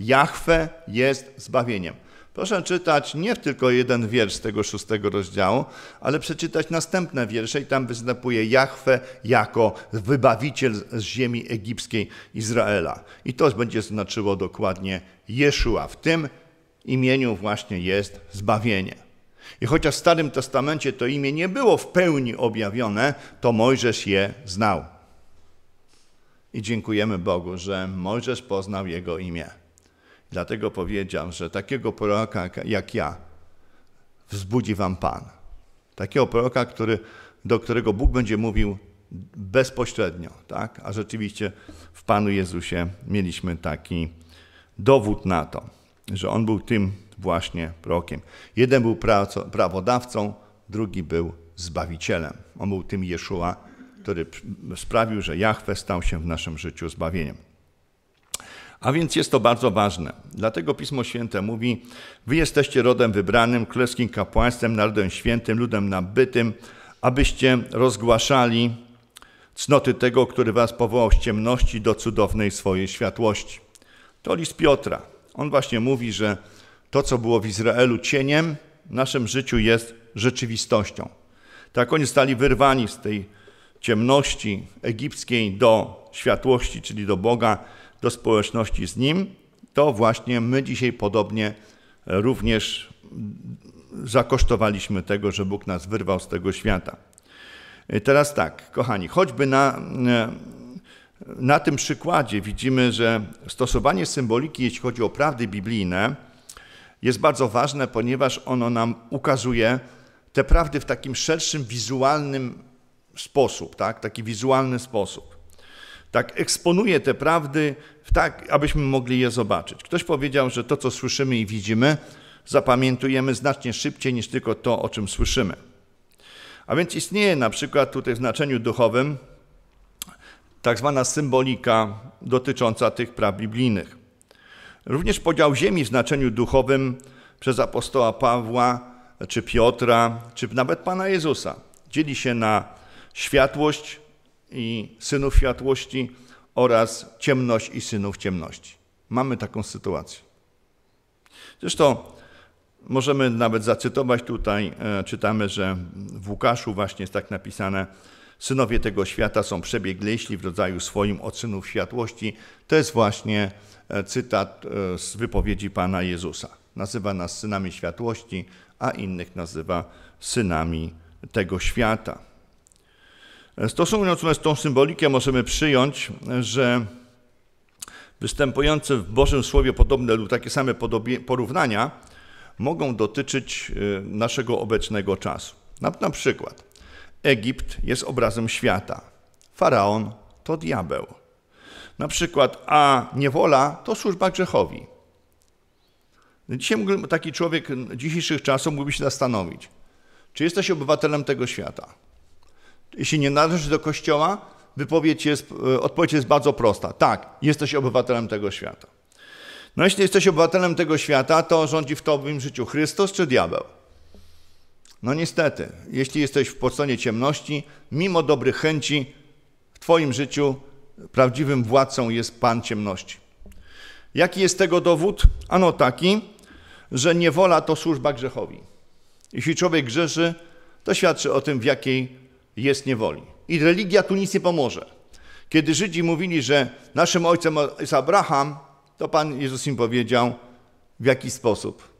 S1: Jahwe jest zbawieniem. Proszę czytać nie tylko jeden wiersz z tego szóstego rozdziału, ale przeczytać następne wiersze i tam występuje Jachwę jako wybawiciel z ziemi egipskiej Izraela. I to będzie znaczyło dokładnie Jeszua. W tym imieniu właśnie jest zbawienie. I chociaż w Starym Testamencie to imię nie było w pełni objawione, to Mojżesz je znał. I dziękujemy Bogu, że Mojżesz poznał jego imię. Dlatego powiedział, że takiego proroka jak ja wzbudzi wam Pan. Takiego proroka, który, do którego Bóg będzie mówił bezpośrednio, tak? A rzeczywiście w Panu Jezusie mieliśmy taki dowód na to, że on był tym właśnie prorokiem. Jeden był prawodawcą, drugi był zbawicielem. On był tym Jeszua, który sprawił, że Jahwe stał się w naszym życiu zbawieniem. A więc jest to bardzo ważne. Dlatego Pismo Święte mówi: Wy jesteście rodem wybranym, królewskim kapłaństwem, narodem świętym, ludem nabytym, abyście rozgłaszali cnoty tego, który was powołał z ciemności do cudownej swojej światłości. To list Piotra. On właśnie mówi, że to, co było w Izraelu cieniem, w naszym życiu jest rzeczywistością. Tak oni stali wyrwani z tej ciemności egipskiej do światłości, czyli do Boga do społeczności z Nim, to właśnie my dzisiaj podobnie również zakosztowaliśmy tego, że Bóg nas wyrwał z tego świata. E, teraz tak, kochani, choćby na, e, na tym przykładzie widzimy, że stosowanie symboliki, jeśli chodzi o prawdy biblijne, jest bardzo ważne, ponieważ ono nam ukazuje te prawdy w takim szerszym, wizualnym sposób, tak? taki wizualny sposób. Tak eksponuje te prawdy tak, abyśmy mogli je zobaczyć. Ktoś powiedział, że to, co słyszymy i widzimy, zapamiętujemy znacznie szybciej niż tylko to, o czym słyszymy. A więc istnieje na przykład tutaj w znaczeniu duchowym tak zwana symbolika dotycząca tych praw biblijnych. Również podział ziemi w znaczeniu duchowym przez apostoła Pawła, czy Piotra, czy nawet Pana Jezusa dzieli się na światłość i synów światłości, oraz ciemność i synów ciemności. Mamy taką sytuację. Zresztą możemy nawet zacytować tutaj, e, czytamy, że w Łukaszu właśnie jest tak napisane, synowie tego świata są przebieglejśli w rodzaju swoim od synów światłości. To jest właśnie e, cytat e, z wypowiedzi Pana Jezusa. Nazywa nas synami światłości, a innych nazywa synami tego świata. Stosując się z tą symbolikę, możemy przyjąć, że występujące w Bożym Słowie podobne lub takie same porównania mogą dotyczyć e, naszego obecnego czasu. Na, na przykład Egipt jest obrazem świata, faraon to diabeł. Na przykład, a niewola to służba grzechowi. Dzisiaj mógł, taki człowiek dzisiejszych czasów mógłby się zastanowić, czy jesteś obywatelem tego świata, jeśli nie należysz do Kościoła, wypowiedź jest, e, odpowiedź jest bardzo prosta. Tak, jesteś obywatelem tego świata. No jeśli jesteś obywatelem tego świata, to rządzi w tobym życiu Chrystus czy diabeł? No niestety, jeśli jesteś w poconie ciemności, mimo dobrych chęci, w twoim życiu prawdziwym władcą jest Pan ciemności. Jaki jest tego dowód? Ano taki, że niewola to służba grzechowi. Jeśli człowiek grzeszy, to świadczy o tym, w jakiej jest niewoli. I religia tu nic nie pomoże. Kiedy Żydzi mówili, że naszym ojcem jest Abraham, to Pan Jezus im powiedział, w jaki sposób.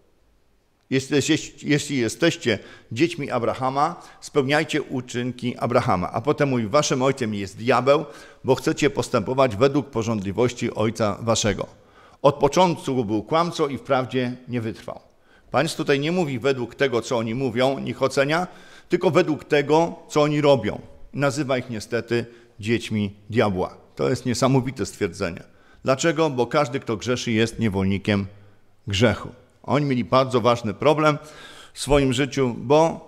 S1: Jeśli jesteście dziećmi Abrahama, spełniajcie uczynki Abrahama. A potem mówi, waszym ojcem jest diabeł, bo chcecie postępować według porządliwości ojca waszego. Od początku był kłamcą i wprawdzie nie wytrwał. Pan tutaj nie mówi według tego, co oni mówią, ich ocenia, tylko według tego, co oni robią. Nazywa ich niestety dziećmi diabła. To jest niesamowite stwierdzenie. Dlaczego? Bo każdy, kto grzeszy, jest niewolnikiem grzechu. Oni mieli bardzo ważny problem w swoim życiu, bo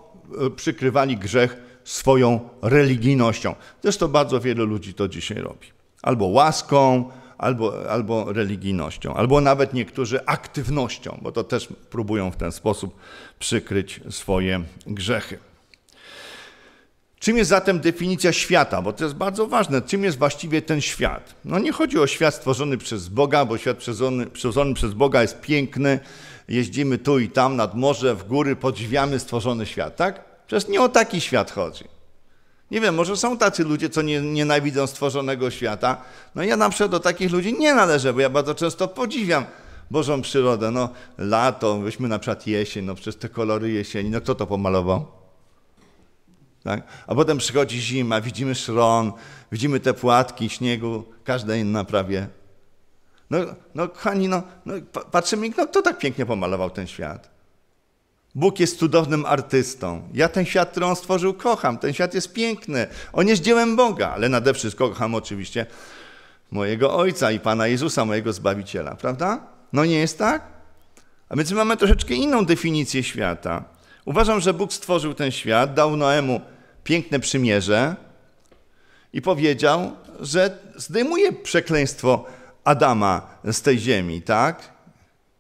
S1: e, przykrywali grzech swoją religijnością. Zresztą bardzo wiele ludzi to dzisiaj robi. Albo łaską, albo, albo religijnością, albo nawet niektórzy aktywnością, bo to też próbują w ten sposób przykryć swoje grzechy. Czym jest zatem definicja świata? Bo to jest bardzo ważne. Czym jest właściwie ten świat? No nie chodzi o świat stworzony przez Boga, bo świat stworzony, stworzony przez Boga jest piękny. Jeździmy tu i tam, nad morze, w góry, podziwiamy stworzony świat, tak? Przecież nie o taki świat chodzi. Nie wiem, może są tacy ludzie, co nie, nienawidzą stworzonego świata. No ja na przykład do takich ludzi nie należę, bo ja bardzo często podziwiam Bożą przyrodę. No lato, weźmy na przykład jesień, no przez te kolory jesieni, no kto to pomalował? Tak? A potem przychodzi zima, widzimy szron, widzimy te płatki śniegu, każda inna prawie. No, no kochani, no, no, patrzymy, no kto tak pięknie pomalował ten świat? Bóg jest cudownym artystą. Ja ten świat, który On stworzył, kocham. Ten świat jest piękny. On jest dziełem Boga, ale nade wszystko kocham oczywiście mojego Ojca i Pana Jezusa, mojego Zbawiciela, prawda? No nie jest tak? A więc mamy troszeczkę inną definicję świata. Uważam, że Bóg stworzył ten świat, dał Noemu piękne przymierze i powiedział, że zdejmuje przekleństwo Adama z tej ziemi, tak?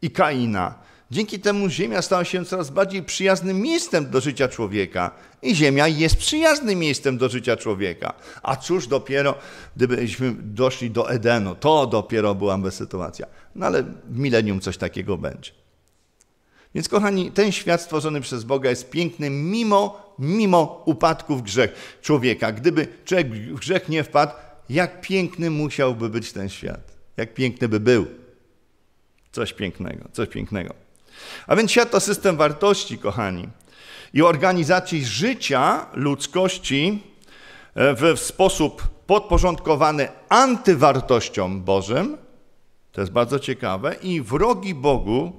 S1: I Kaina. Dzięki temu ziemia stała się coraz bardziej przyjaznym miejscem do życia człowieka. I ziemia jest przyjaznym miejscem do życia człowieka. A cóż dopiero, gdybyśmy doszli do Edenu, to dopiero byłaby sytuacja. No ale w milenium coś takiego będzie. Więc kochani, ten świat stworzony przez Boga jest piękny mimo, mimo upadków grzech człowieka. Gdyby człowiek w grzech nie wpadł, jak piękny musiałby być ten świat. Jak piękny by był. Coś pięknego, coś pięknego. A więc świat to system wartości, kochani, i organizacji życia ludzkości e, w sposób podporządkowany antywartościom Bożym. To jest bardzo ciekawe. I wrogi Bogu,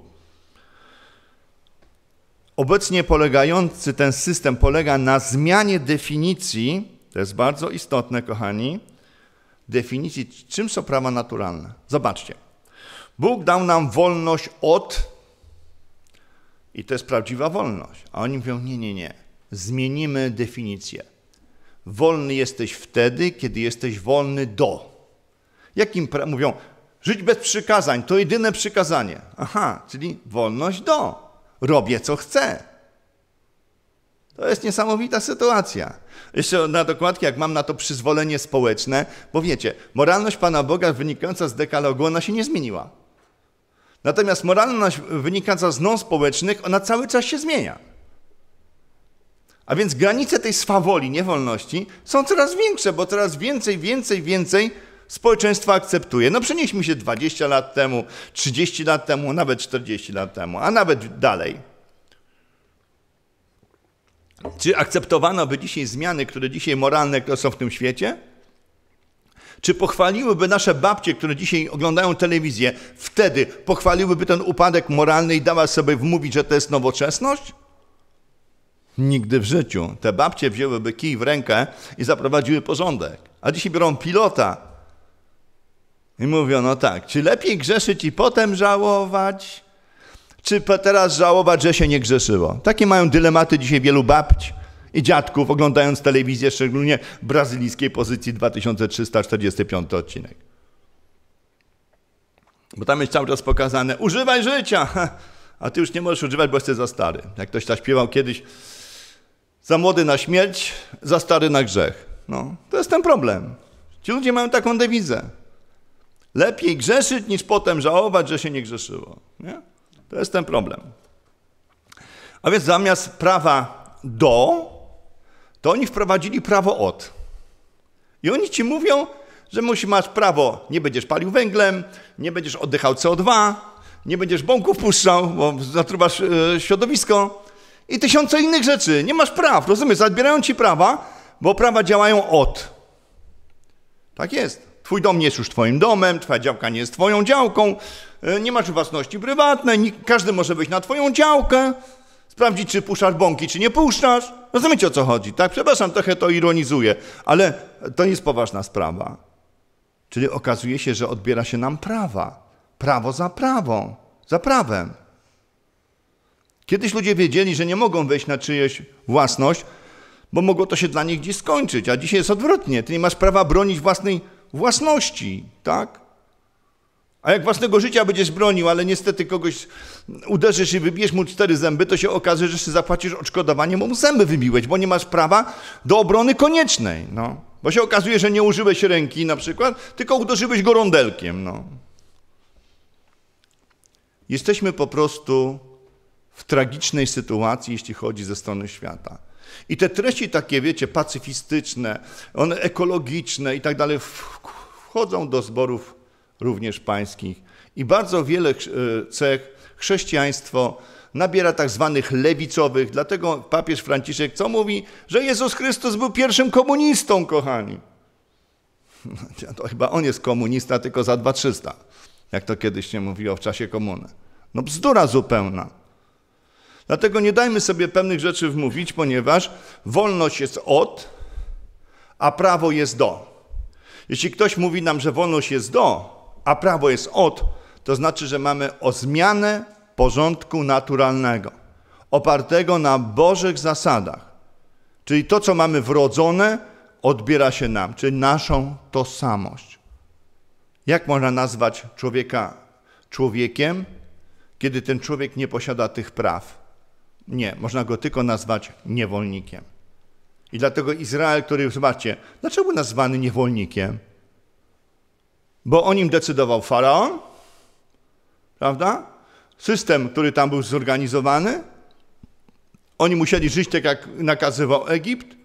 S1: Obecnie polegający ten system polega na zmianie definicji, to jest bardzo istotne, kochani, definicji, czym są prawa naturalne. Zobaczcie. Bóg dał nam wolność od, i to jest prawdziwa wolność. A oni mówią: Nie, nie, nie. Zmienimy definicję. Wolny jesteś wtedy, kiedy jesteś wolny do. Jakim mówią? Żyć bez przykazań to jedyne przykazanie. Aha, czyli wolność do robię co chcę. To jest niesamowita sytuacja. Jeszcze na dokładkę, jak mam na to przyzwolenie społeczne, bo wiecie, moralność Pana Boga wynikająca z dekalogu, ona się nie zmieniła. Natomiast moralność wynikająca z norm społecznych, ona cały czas się zmienia. A więc granice tej swawoli, niewolności są coraz większe, bo coraz więcej, więcej, więcej społeczeństwo akceptuje. No przenieśmy się 20 lat temu, 30 lat temu, nawet 40 lat temu, a nawet dalej. Czy akceptowano by dzisiaj zmiany, które dzisiaj moralne które są w tym świecie? Czy pochwaliłyby nasze babcie, które dzisiaj oglądają telewizję, wtedy pochwaliłyby ten upadek moralny i dawa sobie wmówić, że to jest nowoczesność? Nigdy w życiu. Te babcie wzięłyby kij w rękę i zaprowadziły porządek. A dzisiaj biorą pilota i mówiono tak, czy lepiej grzeszyć i potem żałować, czy teraz żałować, że się nie grzeszyło? Takie mają dylematy dzisiaj wielu babci i dziadków, oglądając telewizję, szczególnie brazylijskiej pozycji 2345 odcinek. Bo tam jest cały czas pokazane, używaj życia, a ty już nie możesz używać, bo jesteś za stary. Jak ktoś zaśpiewał tak kiedyś, za młody na śmierć, za stary na grzech. No, to jest ten problem. Ci ludzie mają taką dewizę. Lepiej grzeszyć, niż potem żałować, że się nie grzeszyło. Nie? To jest ten problem. A więc zamiast prawa do, to oni wprowadzili prawo od. I oni ci mówią, że musisz masz prawo, nie będziesz palił węglem, nie będziesz oddychał CO2, nie będziesz bąków puszczał, bo zatruwasz yy, środowisko i tysiące innych rzeczy. Nie masz praw, rozumiesz? Zabierają ci prawa, bo prawa działają od. Tak jest. Twój dom nie jest już twoim domem, twoja działka nie jest twoją działką, e, nie masz własności prywatnej, każdy może wejść na twoją działkę, sprawdzić, czy puszczasz bąki, czy nie puszczasz. Rozumiecie, o co chodzi, tak? Przepraszam, trochę to ironizuję, ale to jest poważna sprawa. Czyli okazuje się, że odbiera się nam prawa. Prawo za prawą, za prawem. Kiedyś ludzie wiedzieli, że nie mogą wejść na czyjeś własność, bo mogło to się dla nich gdzieś skończyć, a dzisiaj jest odwrotnie. Ty nie masz prawa bronić własnej własności, tak? A jak własnego życia będziesz bronił, ale niestety kogoś uderzysz i wybijesz mu cztery zęby, to się okaże, że się zapłacisz odszkodowanie, bo mu zęby wybiłeś, bo nie masz prawa do obrony koniecznej, no. Bo się okazuje, że nie użyłeś ręki na przykład, tylko uderzyłeś go rondelkiem, no. Jesteśmy po prostu w tragicznej sytuacji, jeśli chodzi ze strony świata. I te treści takie, wiecie, pacyfistyczne, one ekologiczne i tak dalej, wchodzą do zborów również pańskich. I bardzo wiele e, cech chrześcijaństwo nabiera tak zwanych lewicowych, dlatego papież Franciszek co mówi? Że Jezus Chrystus był pierwszym komunistą, kochani. No, to chyba on jest komunista, tylko za 2300, jak to kiedyś się mówiło w czasie komuny. No bzdura zupełna. Dlatego nie dajmy sobie pewnych rzeczy wmówić, ponieważ wolność jest od, a prawo jest do. Jeśli ktoś mówi nam, że wolność jest do, a prawo jest od, to znaczy, że mamy o zmianę porządku naturalnego, opartego na Bożych zasadach. Czyli to, co mamy wrodzone, odbiera się nam, czyli naszą tożsamość. Jak można nazwać człowieka człowiekiem, kiedy ten człowiek nie posiada tych praw? Nie, można go tylko nazwać niewolnikiem. I dlatego Izrael, który, zobaczcie, dlaczego nazwany niewolnikiem? Bo o nim decydował faraon, prawda? System, który tam był zorganizowany. Oni musieli żyć tak, jak nakazywał Egipt.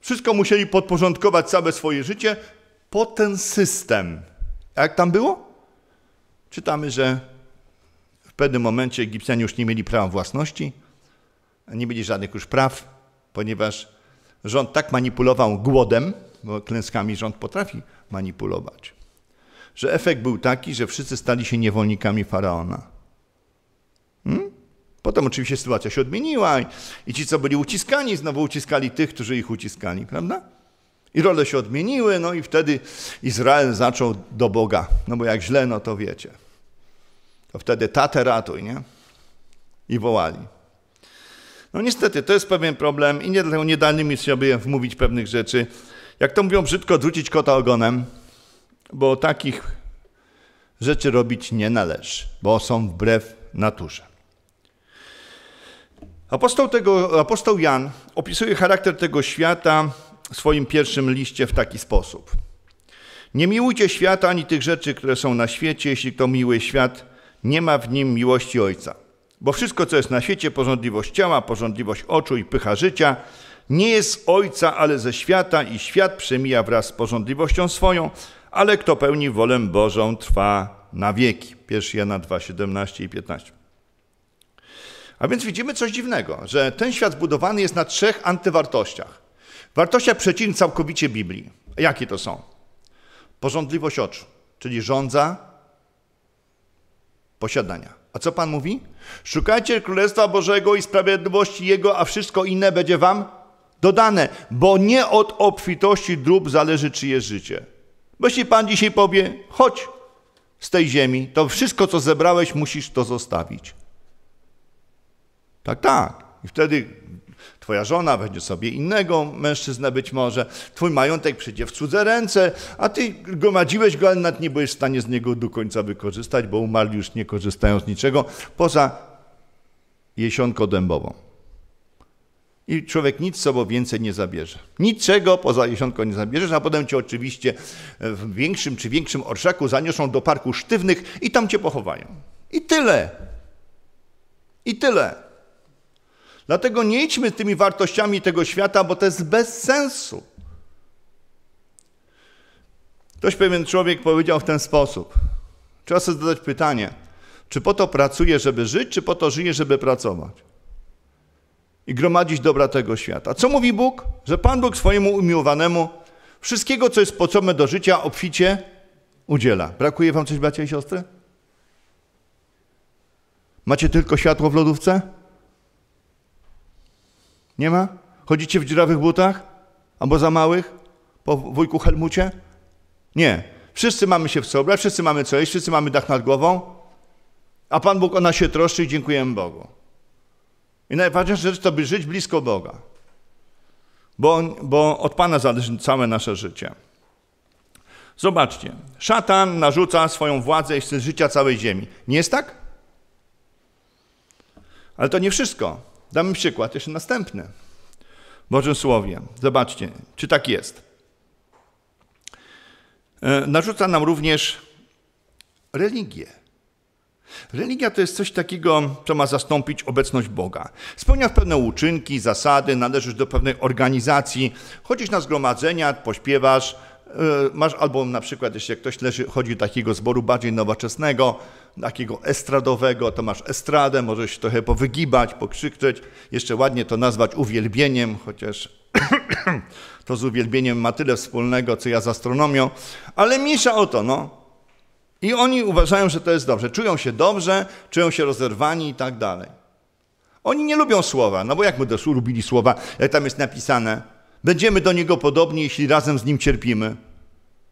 S1: Wszystko musieli podporządkować całe swoje życie po ten system. Jak tam było? Czytamy, że pewnym momencie Egipcjanie już nie mieli prawa własności, nie mieli żadnych już praw, ponieważ rząd tak manipulował głodem, bo klęskami rząd potrafi manipulować, że efekt był taki, że wszyscy stali się niewolnikami faraona. Hmm? Potem oczywiście sytuacja się odmieniła i, i ci, co byli uciskani, znowu uciskali tych, którzy ich uciskali, prawda? I role się odmieniły, no i wtedy Izrael zaczął do Boga. No bo jak źle, no to wiecie to wtedy tatę ratuj, nie? I wołali. No niestety, to jest pewien problem i nie, dlatego nie dali mi sobie wmówić pewnych rzeczy. Jak to mówią brzydko, odrzucić kota ogonem, bo takich rzeczy robić nie należy, bo są wbrew naturze. Apostoł, tego, apostoł Jan opisuje charakter tego świata w swoim pierwszym liście w taki sposób. Nie miłujcie świata ani tych rzeczy, które są na świecie. Jeśli kto miłuje świat, nie ma w nim miłości Ojca. Bo wszystko, co jest na świecie, porządliwość ciała, porządliwość oczu i pycha życia, nie jest Ojca, ale ze świata i świat przemija wraz z porządliwością swoją, ale kto pełni wolę Bożą, trwa na wieki. 1 Jana 2, 17 i 15. A więc widzimy coś dziwnego, że ten świat zbudowany jest na trzech antywartościach. Wartościach przeciwnych całkowicie Biblii. Jakie to są? Porządliwość oczu, czyli żądza, posiadania. A co Pan mówi? Szukajcie Królestwa Bożego i sprawiedliwości Jego, a wszystko inne będzie Wam dodane, bo nie od obfitości dróg zależy czyjeś życie. Bo jeśli Pan dzisiaj powie, chodź z tej ziemi, to wszystko, co zebrałeś, musisz to zostawić. Tak, tak. I wtedy Twoja żona będzie sobie innego mężczyznę być może, Twój majątek przyjdzie w cudze ręce, a Ty gromadziłeś go, ale nawet nie byłeś w stanie z niego do końca wykorzystać, bo umarli już nie korzystają z niczego poza jesionko dębową. I człowiek nic sobą więcej nie zabierze. Niczego poza jesionką nie zabierzesz, a potem cię oczywiście w większym czy większym orszaku zaniosą do parku sztywnych i tam cię pochowają. I tyle. I tyle. Dlatego nie idźmy tymi wartościami tego świata, bo to jest bez sensu. Ktoś pewien człowiek powiedział w ten sposób. Trzeba sobie zadać pytanie, czy po to pracuję, żeby żyć, czy po to żyję, żeby pracować? I gromadzić dobra tego świata. Co mówi Bóg? Że Pan Bóg swojemu umiłowanemu wszystkiego, co jest potrzebne do życia, obficie udziela. Brakuje wam coś, bracia i siostry? Macie tylko światło w lodówce? Nie ma? Chodzicie w dziurawych butach? Albo za małych? Po wujku Helmucie? Nie. Wszyscy mamy się w co ubrać, wszyscy mamy co jeść, wszyscy mamy dach nad głową, a Pan Bóg o nas się troszczy i dziękujemy Bogu. I najważniejsza rzecz to, by żyć blisko Boga, bo, bo od Pana zależy całe nasze życie. Zobaczcie, szatan narzuca swoją władzę i chce życia całej ziemi. Nie jest tak? Ale to nie wszystko. Damy przykład, jeszcze następny. Boże Słowie. Zobaczcie, czy tak jest. E, narzuca nam również religię. Religia to jest coś takiego, co ma zastąpić obecność Boga. Spełniasz pewne uczynki, zasady, należysz do pewnej organizacji, chodzisz na zgromadzenia, pośpiewasz, E, masz albo na przykład, jeśli ktoś leży, chodzi do takiego zboru bardziej nowoczesnego, takiego estradowego, to masz estradę, możesz się trochę powygibać, pokrzykrzeć, jeszcze ładnie to nazwać uwielbieniem, chociaż to z uwielbieniem ma tyle wspólnego, co ja z astronomią, ale mniejsza o to, no. I oni uważają, że to jest dobrze. Czują się dobrze, czują się rozerwani i tak dalej. Oni nie lubią słowa, no bo jak my też lubili słowa, jak tam jest napisane, Będziemy do Niego podobni, jeśli razem z Nim cierpimy.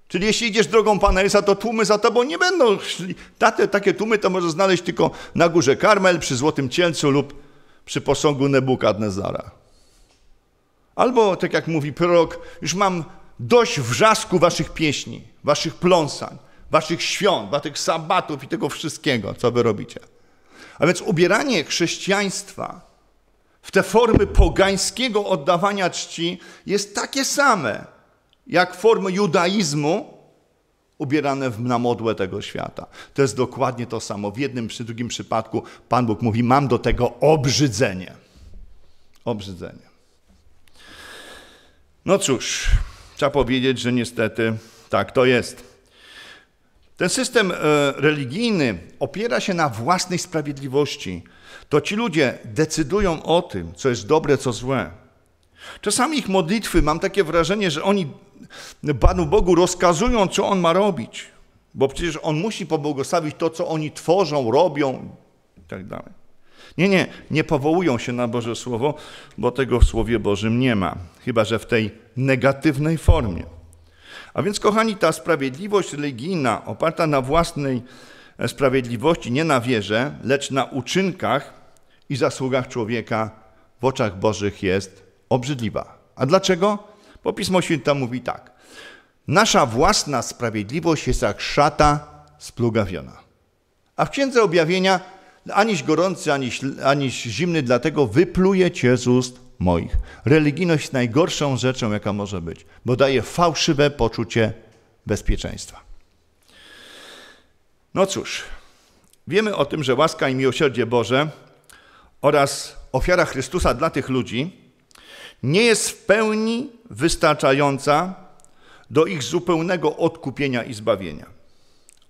S1: Czyli jeśli idziesz drogą Pana Jezusa, to tłumy za tobą nie będą szli. Tate, takie tłumy to możesz znaleźć tylko na górze Karmel, przy Złotym Cielcu lub przy posągu Nebukadnezara. Albo, tak jak mówi prorok, już mam dość wrzasku waszych pieśni, waszych pląsań, waszych świąt, waszych sabatów i tego wszystkiego, co wy robicie. A więc ubieranie chrześcijaństwa w te formy pogańskiego oddawania czci jest takie same, jak formy judaizmu ubierane w modłę tego świata. To jest dokładnie to samo. W jednym, przy drugim przypadku Pan Bóg mówi, mam do tego obrzydzenie. Obrzydzenie. No cóż, trzeba powiedzieć, że niestety tak to jest. Ten system e, religijny opiera się na własnej sprawiedliwości – to ci ludzie decydują o tym, co jest dobre, co złe. Czasami ich modlitwy, mam takie wrażenie, że oni Panu Bogu rozkazują, co on ma robić, bo przecież on musi pobłogosławić to, co oni tworzą, robią itd. Tak nie, nie, nie powołują się na Boże Słowo, bo tego w Słowie Bożym nie ma, chyba że w tej negatywnej formie. A więc, kochani, ta sprawiedliwość religijna oparta na własnej sprawiedliwości nie na wierze, lecz na uczynkach i zasługach człowieka w oczach Bożych jest obrzydliwa. A dlaczego? Bo Pismo Święte mówi tak. Nasza własna sprawiedliwość jest jak szata splugawiona. A w Księdze Objawienia aniś gorący, aniś, aniś zimny, dlatego wypluje cię z ust moich. Religijność najgorszą rzeczą, jaka może być, bo daje fałszywe poczucie bezpieczeństwa. No cóż, wiemy o tym, że łaska i miłosierdzie Boże oraz ofiara Chrystusa dla tych ludzi nie jest w pełni wystarczająca do ich zupełnego odkupienia i zbawienia.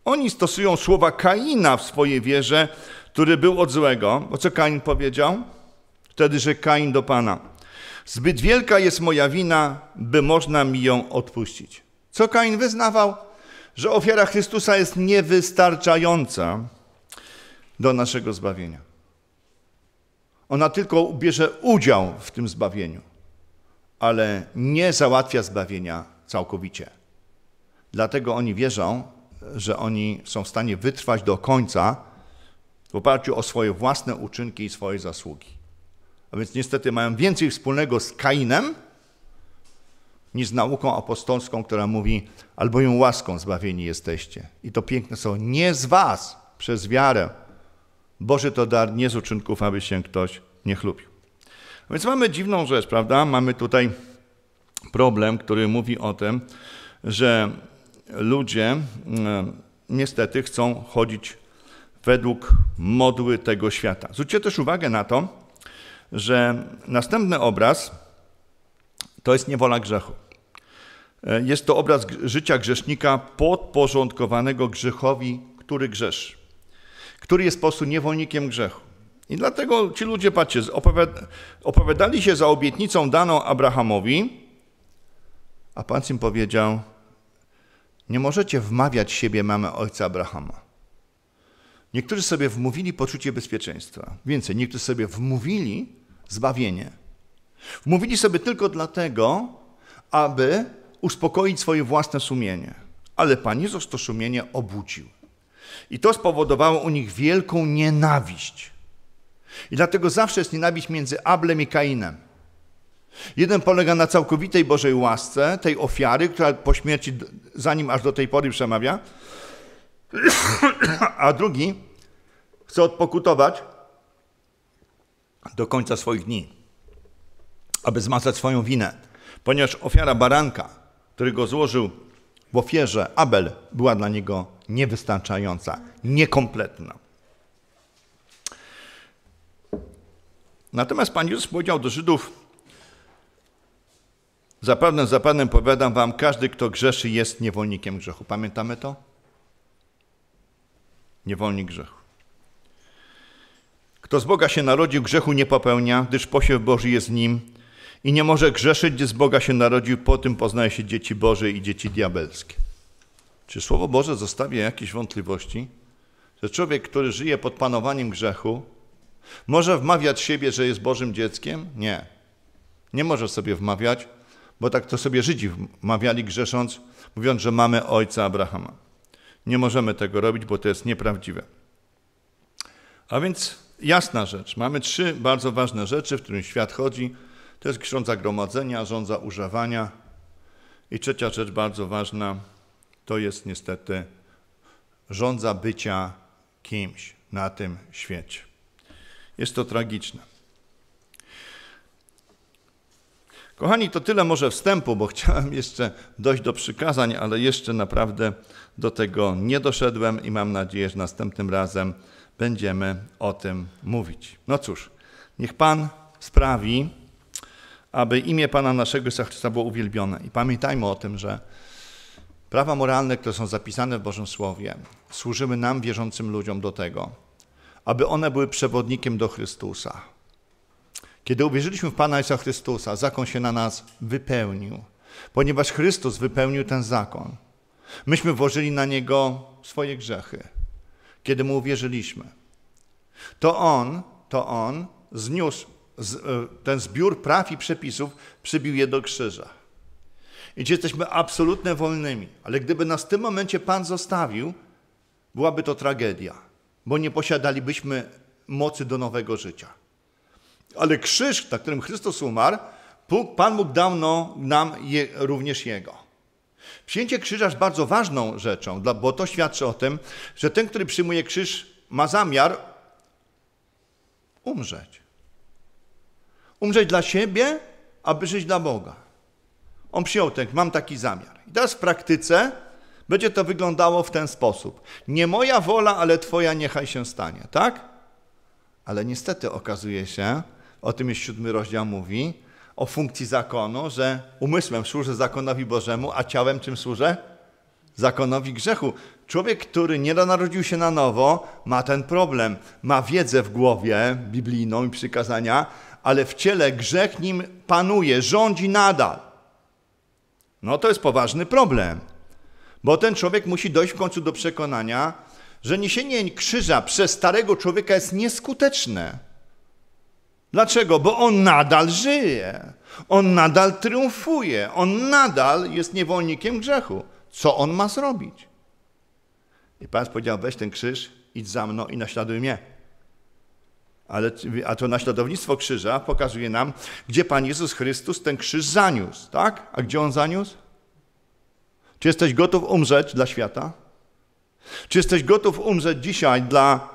S1: Oni stosują słowa Kaina w swojej wierze, który był od złego. O co Kain powiedział? Wtedy, że Kain do Pana. Zbyt wielka jest moja wina, by można mi ją odpuścić. Co Kain wyznawał? że ofiara Chrystusa jest niewystarczająca do naszego zbawienia. Ona tylko bierze udział w tym zbawieniu, ale nie załatwia zbawienia całkowicie. Dlatego oni wierzą, że oni są w stanie wytrwać do końca w oparciu o swoje własne uczynki i swoje zasługi. A więc niestety mają więcej wspólnego z Kainem niż z nauką apostolską, która mówi, albo ją łaską zbawieni jesteście. I to piękne są nie z was, przez wiarę. Boży to dar nie z uczynków, aby się ktoś nie chlubił. więc mamy dziwną rzecz, prawda? Mamy tutaj problem, który mówi o tym, że ludzie mm, niestety chcą chodzić według modły tego świata. Zwróćcie też uwagę na to, że następny obraz to jest niewola grzechu. E, jest to obraz życia grzesznika podporządkowanego grzechowi, który grzeszy, który jest po prostu niewolnikiem grzechu. I dlatego ci ludzie, patrzcie, opowiadali się za obietnicą daną Abrahamowi, a Pan im powiedział, nie możecie wmawiać siebie mamy ojca Abrahama. Niektórzy sobie wmówili poczucie bezpieczeństwa. Więcej, niektórzy sobie wmówili zbawienie. Wmówili sobie tylko dlatego, aby uspokoić swoje własne sumienie. Ale Pan Jezus to sumienie obudził. I to spowodowało u nich wielką nienawiść. I dlatego zawsze jest nienawiść między Ablem i Kainem. Jeden polega na całkowitej Bożej łasce, tej ofiary, która po śmierci, zanim aż do tej pory przemawia, a drugi chce odpokutować do końca swoich dni, aby zmazać swoją winę, ponieważ ofiara baranka który go złożył w ofierze Abel, była dla niego niewystarczająca, niekompletna. Natomiast Pan Jezus powiedział do Żydów, zapewne, zapewne powiadam wam, każdy, kto grzeszy, jest niewolnikiem grzechu. Pamiętamy to? Niewolnik grzechu. Kto z Boga się narodził, grzechu nie popełnia, gdyż posiew Boży jest nim i nie może grzeszyć, gdzie z Boga się narodził, po tym poznaje się dzieci Boże i dzieci diabelskie. Czy Słowo Boże zostawia jakieś wątpliwości? Że człowiek, który żyje pod panowaniem grzechu, może wmawiać siebie, że jest Bożym dzieckiem? Nie. Nie może sobie wmawiać, bo tak to sobie Żydzi wmawiali grzesząc, mówiąc, że mamy ojca Abrahama. Nie możemy tego robić, bo to jest nieprawdziwe. A więc jasna rzecz. Mamy trzy bardzo ważne rzeczy, w którym świat chodzi. To jest ksiądz zagromadzenia, rządza używania. I trzecia rzecz bardzo ważna, to jest niestety rządza bycia kimś na tym świecie. Jest to tragiczne. Kochani, to tyle może wstępu, bo chciałem jeszcze dojść do przykazań, ale jeszcze naprawdę do tego nie doszedłem i mam nadzieję, że następnym razem będziemy o tym mówić. No cóż, niech Pan sprawi, aby imię Pana naszego Chrystusa było uwielbione. I pamiętajmy o tym, że prawa moralne, które są zapisane w Bożym Słowie, służymy nam, wierzącym ludziom, do tego, aby one były przewodnikiem do Chrystusa. Kiedy uwierzyliśmy w Pana Jezusa Chrystusa, zakon się na nas wypełnił, ponieważ Chrystus wypełnił ten zakon. Myśmy włożyli na Niego swoje grzechy, kiedy Mu uwierzyliśmy. To On, to On zniósł E, ten zbiór praw i przepisów przybił je do krzyża. I gdzie jesteśmy absolutnie wolnymi. Ale gdyby nas w tym momencie Pan zostawił, byłaby to tragedia, bo nie posiadalibyśmy mocy do nowego życia. Ale krzyż, na którym Chrystus umarł, Pan mógł dawno nam je, również Jego. Przyjęcie krzyża jest bardzo ważną rzeczą, bo to świadczy o tym, że ten, który przyjmuje krzyż, ma zamiar umrzeć. Umrzeć dla siebie, aby żyć dla Boga. On przyjął ten, mam taki zamiar. I teraz w praktyce będzie to wyglądało w ten sposób. Nie moja wola, ale Twoja niechaj się stanie, tak? Ale niestety okazuje się, o tym jest siódmy rozdział mówi, o funkcji zakonu, że umysłem służę zakonowi Bożemu, a ciałem czym służę? Zakonowi grzechu. Człowiek, który nie narodził się na nowo, ma ten problem. Ma wiedzę w głowie biblijną i przykazania, ale w ciele grzech nim panuje, rządzi nadal. No to jest poważny problem, bo ten człowiek musi dojść w końcu do przekonania, że niesienie krzyża przez starego człowieka jest nieskuteczne. Dlaczego? Bo on nadal żyje, on nadal triumfuje, on nadal jest niewolnikiem grzechu. Co on ma zrobić? I Pan powiedział: weź ten krzyż, idź za mną i naśladuj mnie. Ale, a to naśladownictwo krzyża pokazuje nam, gdzie Pan Jezus Chrystus ten krzyż zaniósł, tak? A gdzie On zaniósł? Czy jesteś gotów umrzeć dla świata? Czy jesteś gotów umrzeć dzisiaj dla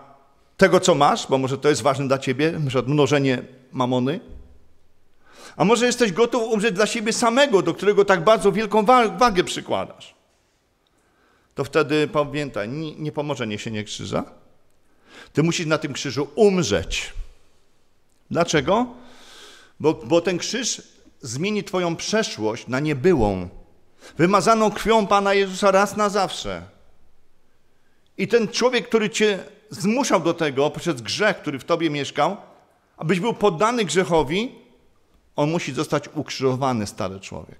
S1: tego, co masz? Bo może to jest ważne dla ciebie, na mnożenie mamony? A może jesteś gotów umrzeć dla siebie samego, do którego tak bardzo wielką wagę przykładasz? To wtedy pamiętaj, nie pomoże niesienie krzyża, ty musisz na tym krzyżu umrzeć. Dlaczego? Bo, bo ten krzyż zmieni Twoją przeszłość na niebyłą, wymazaną krwią Pana Jezusa raz na zawsze. I ten człowiek, który Cię zmuszał do tego poprzez grzech, który w Tobie mieszkał, abyś był poddany grzechowi, on musi zostać ukrzyżowany, stary człowiek.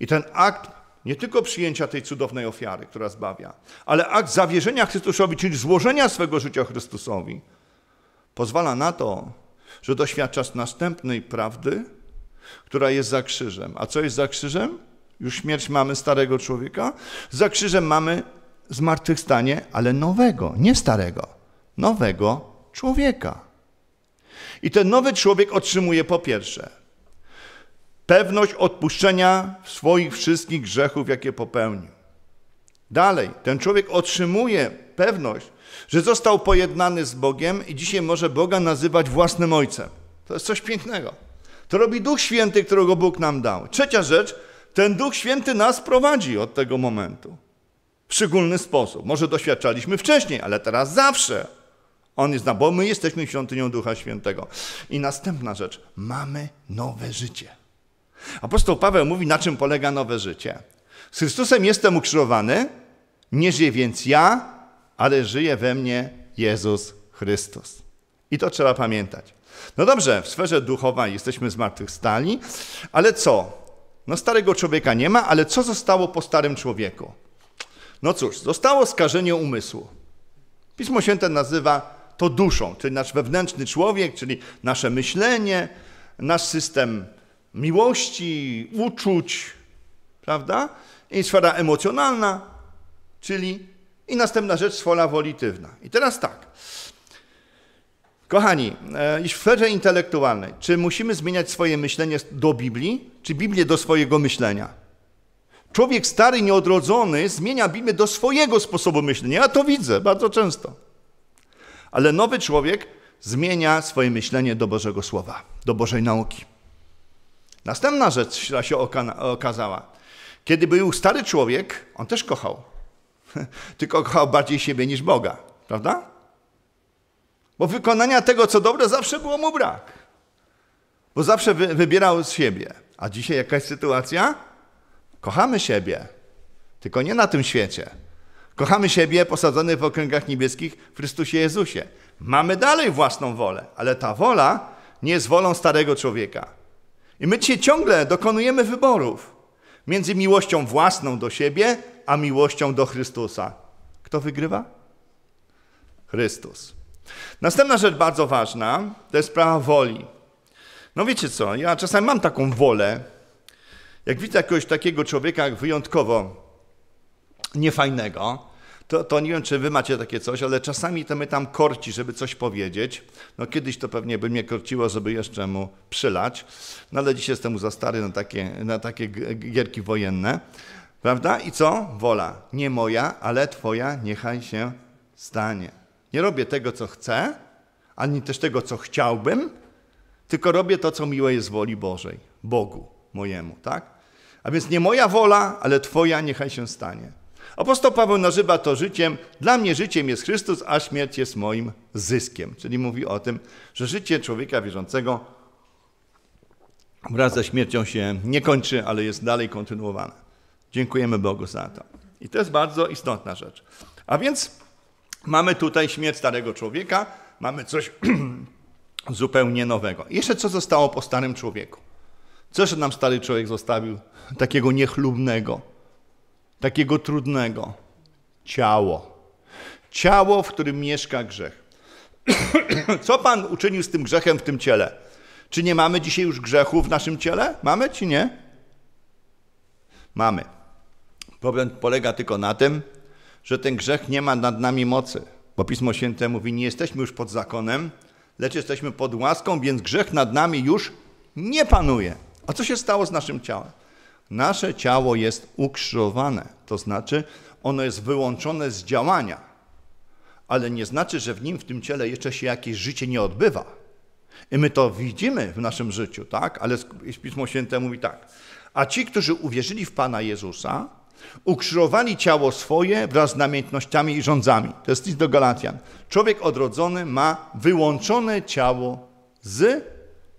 S1: I ten akt nie tylko przyjęcia tej cudownej ofiary, która zbawia, ale akt zawierzenia Chrystusowi, czyli złożenia swego życia Chrystusowi, pozwala na to, że doświadczasz następnej prawdy, która jest za krzyżem. A co jest za krzyżem? Już śmierć mamy starego człowieka. Za krzyżem mamy zmartwychwstanie, ale nowego, nie starego, nowego człowieka. I ten nowy człowiek otrzymuje po pierwsze pewność odpuszczenia swoich wszystkich grzechów, jakie popełnił. Dalej, ten człowiek otrzymuje pewność, że został pojednany z Bogiem i dzisiaj może Boga nazywać własnym ojcem. To jest coś pięknego. To robi Duch Święty, którego Bóg nam dał. Trzecia rzecz, ten Duch Święty nas prowadzi od tego momentu. W szczególny sposób. Może doświadczaliśmy wcześniej, ale teraz zawsze. On jest, bo my jesteśmy świątynią Ducha Świętego. I następna rzecz, mamy nowe życie. Apostoł Paweł mówi, na czym polega nowe życie. Z Chrystusem jestem ukrzyżowany, nie żyję więc ja, ale żyje we mnie Jezus Chrystus. I to trzeba pamiętać. No dobrze, w sferze duchowej jesteśmy zmartwychwstali, ale co? No starego człowieka nie ma, ale co zostało po starym człowieku? No cóż, zostało skażenie umysłu. Pismo Święte nazywa to duszą, czyli nasz wewnętrzny człowiek, czyli nasze myślenie, nasz system miłości, uczuć, prawda? I sfera emocjonalna, czyli i następna rzecz sfera wolitywna. I teraz tak. Kochani, e, iż w sferze intelektualnej, czy musimy zmieniać swoje myślenie do Biblii, czy Biblię do swojego myślenia? Człowiek stary, nieodrodzony zmienia Biblię do swojego sposobu myślenia. Ja to widzę bardzo często. Ale nowy człowiek zmienia swoje myślenie do Bożego Słowa, do Bożej nauki. Następna rzecz która się okazała. Kiedy był stary człowiek, on też kochał. Tylko kochał bardziej siebie niż Boga, prawda? Bo wykonania tego, co dobre, zawsze było mu brak. Bo zawsze wy, wybierał z siebie. A dzisiaj jakaś sytuacja? Kochamy siebie, tylko nie na tym świecie. Kochamy siebie posadzony w okręgach niebieskich w Chrystusie Jezusie. Mamy dalej własną wolę, ale ta wola nie jest wolą starego człowieka. I my dzisiaj ciągle dokonujemy wyborów między miłością własną do siebie, a miłością do Chrystusa. Kto wygrywa? Chrystus. Następna rzecz bardzo ważna to jest sprawa woli. No wiecie co, ja czasami mam taką wolę, jak widzę jakiegoś takiego człowieka wyjątkowo niefajnego, to, to nie wiem, czy wy macie takie coś, ale czasami to mnie tam korci, żeby coś powiedzieć. No kiedyś to pewnie by mnie korciło, żeby jeszcze mu przylać, no ale dziś jestem za stary na takie, na takie gierki wojenne. Prawda? I co? Wola. Nie moja, ale twoja niechaj się stanie. Nie robię tego, co chcę, ani też tego, co chciałbym, tylko robię to, co miłe jest woli Bożej, Bogu mojemu, tak? A więc nie moja wola, ale Twoja niechaj się stanie. Apostoł Paweł nazywa to życiem. Dla mnie życiem jest Chrystus, a śmierć jest moim zyskiem. Czyli mówi o tym, że życie człowieka wierzącego wraz ze śmiercią się nie kończy, ale jest dalej kontynuowane. Dziękujemy Bogu za to. I to jest bardzo istotna rzecz. A więc mamy tutaj śmierć starego człowieka, mamy coś zupełnie nowego. Jeszcze co zostało po starym człowieku? Co nam stary człowiek zostawił takiego niechlubnego? takiego trudnego. Ciało. Ciało, w którym mieszka grzech. Co Pan uczynił z tym grzechem w tym ciele? Czy nie mamy dzisiaj już grzechu w naszym ciele? Mamy czy nie? Mamy. Problem polega tylko na tym, że ten grzech nie ma nad nami mocy. Bo Pismo Święte mówi, nie jesteśmy już pod zakonem, lecz jesteśmy pod łaską, więc grzech nad nami już nie panuje. A co się stało z naszym ciałem? Nasze ciało jest ukrzyżowane, to znaczy ono jest wyłączone z działania, ale nie znaczy, że w nim, w tym ciele jeszcze się jakieś życie nie odbywa. I my to widzimy w naszym życiu, tak? Ale Pismo Święte mówi tak. A ci, którzy uwierzyli w Pana Jezusa, ukrzyżowali ciało swoje wraz z namiętnościami i rządzami. To jest list do Galatian. Człowiek odrodzony ma wyłączone ciało z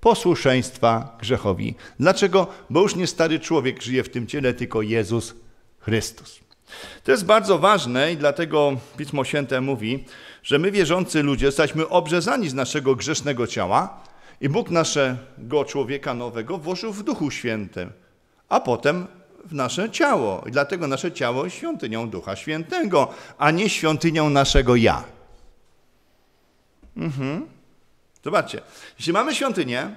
S1: posłuszeństwa grzechowi. Dlaczego? Bo już nie stary człowiek żyje w tym ciele, tylko Jezus Chrystus. To jest bardzo ważne i dlatego Pismo Święte mówi, że my wierzący ludzie jesteśmy obrzezani z naszego grzesznego ciała i Bóg naszego człowieka nowego włożył w Duchu Świętym, a potem w nasze ciało. I dlatego nasze ciało jest świątynią Ducha Świętego, a nie świątynią naszego ja. Mhm. Zobaczcie, jeśli mamy świątynię,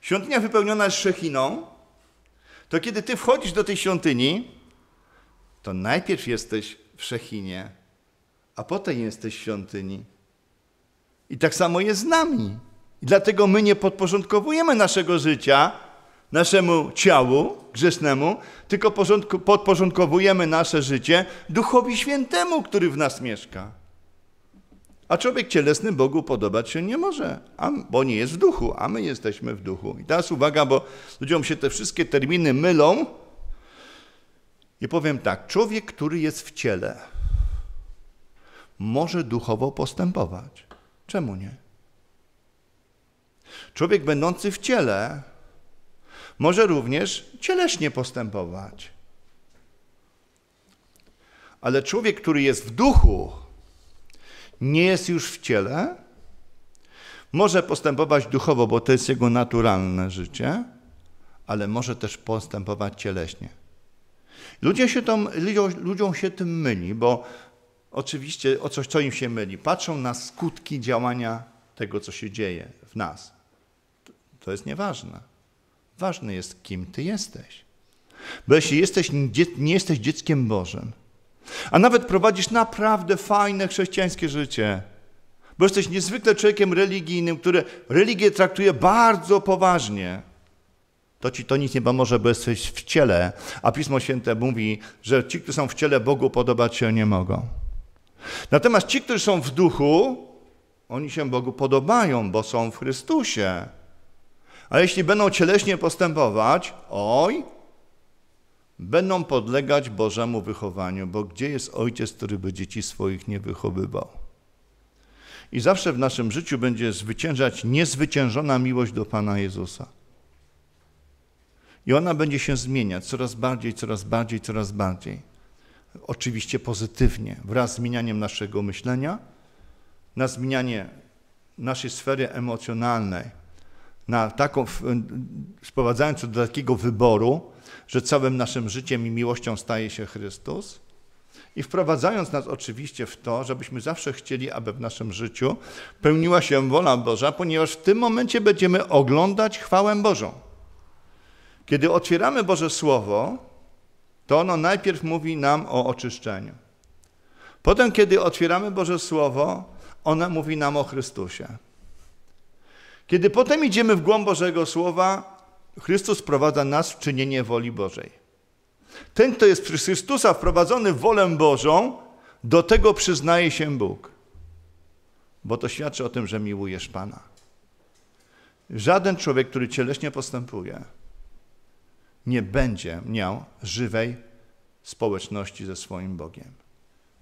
S1: świątynia wypełniona jest szechiną, to kiedy ty wchodzisz do tej świątyni, to najpierw jesteś w szechinie, a potem jesteś w świątyni. I tak samo jest z nami. I dlatego my nie podporządkowujemy naszego życia naszemu ciału grzesznemu, tylko podporządkowujemy nasze życie Duchowi Świętemu, który w nas mieszka. A człowiek cielesny Bogu podobać się nie może, a, bo nie jest w duchu, a my jesteśmy w duchu. I teraz uwaga, bo ludziom się te wszystkie terminy mylą. I powiem tak, człowiek, który jest w ciele, może duchowo postępować. Czemu nie? Człowiek będący w ciele może również cieleśnie postępować. Ale człowiek, który jest w duchu, nie jest już w ciele, może postępować duchowo, bo to jest jego naturalne życie, ale może też postępować cieleśnie. Ludzie się ludziom, ludziom się tym myli, bo oczywiście o coś, co im się myli, patrzą na skutki działania tego, co się dzieje w nas. To jest nieważne. Ważne jest, kim ty jesteś. Bo jeśli jesteś, nie jesteś dzieckiem Bożym, a nawet prowadzisz naprawdę fajne chrześcijańskie życie, bo jesteś niezwykle człowiekiem religijnym, który religię traktuje bardzo poważnie, to ci to nic nie pomoże, bo jesteś w ciele, a Pismo Święte mówi, że ci, którzy są w ciele, Bogu podobać się nie mogą. Natomiast ci, którzy są w duchu, oni się Bogu podobają, bo są w Chrystusie. A jeśli będą cieleśnie postępować, oj, będą podlegać Bożemu wychowaniu, bo gdzie jest ojciec, który by dzieci swoich nie wychowywał? I zawsze w naszym życiu będzie zwyciężać niezwyciężona miłość do Pana Jezusa. I ona będzie się zmieniać coraz bardziej, coraz bardziej, coraz bardziej. Oczywiście pozytywnie, wraz z zmienianiem naszego myślenia, na zmienianie naszej sfery emocjonalnej, na taką, sprowadzając do takiego wyboru, że całym naszym życiem i miłością staje się Chrystus i wprowadzając nas oczywiście w to, żebyśmy zawsze chcieli, aby w naszym życiu pełniła się wola Boża, ponieważ w tym momencie będziemy oglądać chwałę Bożą. Kiedy otwieramy Boże Słowo, to ono najpierw mówi nam o oczyszczeniu. Potem, kiedy otwieramy Boże Słowo, ona mówi nam o Chrystusie. Kiedy potem idziemy w głąb Bożego Słowa, Chrystus wprowadza nas w czynienie woli Bożej. Ten, kto jest przez Chrystusa wprowadzony w wolę Bożą, do tego przyznaje się Bóg, bo to świadczy o tym, że miłujesz Pana. Żaden człowiek, który cieleśnie postępuje, nie będzie miał żywej społeczności ze swoim Bogiem,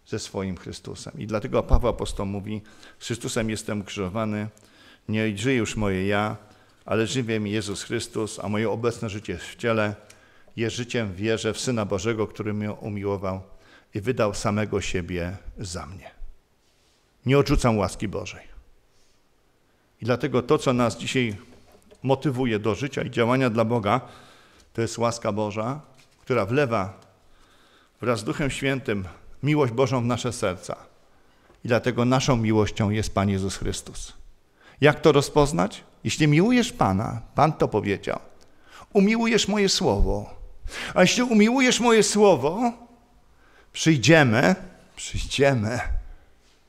S1: ze swoim Chrystusem. I dlatego Paweł Apostoł mówi, z Chrystusem jestem krzyżowany, nie żyje już moje ja, ale żywię mi Jezus Chrystus, a moje obecne życie w ciele jest życiem w wierze w Syna Bożego, który mnie umiłował i wydał samego siebie za mnie. Nie odrzucam łaski Bożej. I dlatego to, co nas dzisiaj motywuje do życia i działania dla Boga, to jest łaska Boża, która wlewa wraz z Duchem Świętym miłość Bożą w nasze serca. I dlatego naszą miłością jest Pan Jezus Chrystus. Jak to rozpoznać? Jeśli miłujesz Pana, Pan to powiedział, umiłujesz moje słowo. A jeśli umiłujesz moje słowo, przyjdziemy, przyjdziemy.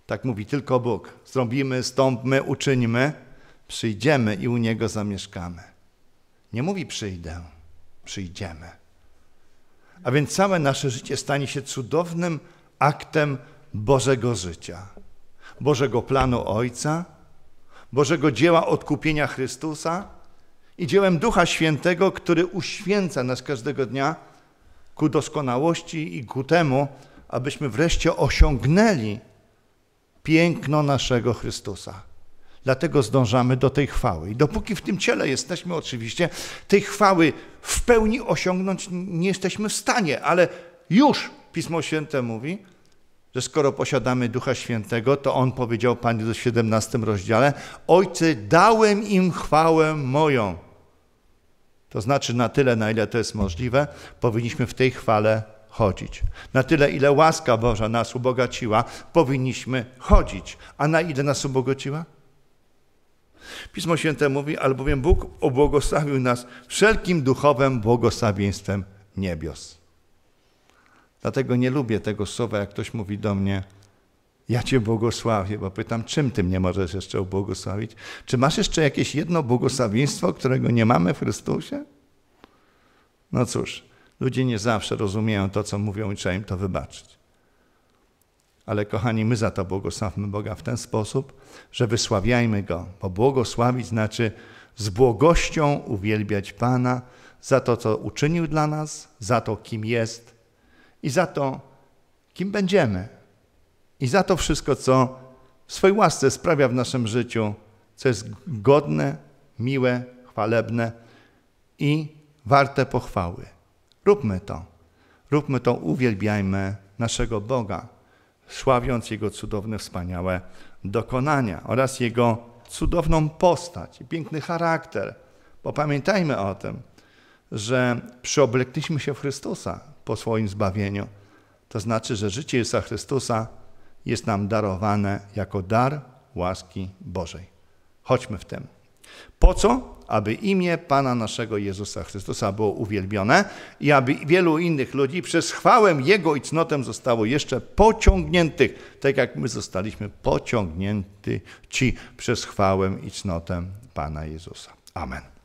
S1: Tak mówi tylko Bóg. Zrobimy, stąpmy, uczyńmy. Przyjdziemy i u Niego zamieszkamy. Nie mówi przyjdę, przyjdziemy. A więc całe nasze życie stanie się cudownym aktem Bożego życia, Bożego planu Ojca, Bożego dzieła odkupienia Chrystusa i dziełem Ducha Świętego, który uświęca nas każdego dnia ku doskonałości i ku temu, abyśmy wreszcie osiągnęli piękno naszego Chrystusa. Dlatego zdążamy do tej chwały. I dopóki w tym ciele jesteśmy, oczywiście, tej chwały w pełni osiągnąć nie jesteśmy w stanie, ale już Pismo Święte mówi, że skoro posiadamy Ducha Świętego, to On powiedział Panie w 17 rozdziale, Ojcze, dałem im chwałę moją. To znaczy na tyle, na ile to jest możliwe, powinniśmy w tej chwale chodzić. Na tyle, ile łaska Boża nas ubogaciła, powinniśmy chodzić. A na ile nas ubogaciła? Pismo Święte mówi, albowiem Bóg obłogosławił nas wszelkim duchowym błogosławieństwem niebios. Dlatego nie lubię tego słowa, jak ktoś mówi do mnie, ja Cię błogosławię, bo pytam, czym Ty mnie możesz jeszcze ubłogosławić? Czy masz jeszcze jakieś jedno błogosławieństwo, którego nie mamy w Chrystusie? No cóż, ludzie nie zawsze rozumieją to, co mówią i trzeba im to wybaczyć. Ale kochani, my za to błogosławmy Boga w ten sposób, że wysławiajmy Go, bo błogosławić znaczy z błogością uwielbiać Pana za to, co uczynił dla nas, za to, kim jest – i za to, kim będziemy, i za to wszystko, co w swojej łasce sprawia w naszym życiu, co jest godne, miłe, chwalebne i warte pochwały. Róbmy to. Róbmy to, uwielbiajmy naszego Boga, sławiąc Jego cudowne, wspaniałe dokonania oraz Jego cudowną postać i piękny charakter. Bo pamiętajmy o tym, że przyoblekliśmy się w Chrystusa, po swoim zbawieniu. To znaczy, że życie Jezusa Chrystusa jest nam darowane jako dar łaski Bożej. Chodźmy w tym. Po co? Aby imię Pana naszego Jezusa Chrystusa było uwielbione i aby wielu innych ludzi przez chwałę Jego i cnotę zostało jeszcze pociągniętych, tak jak my zostaliśmy pociągnięci ci przez chwałę i cnotę Pana Jezusa. Amen.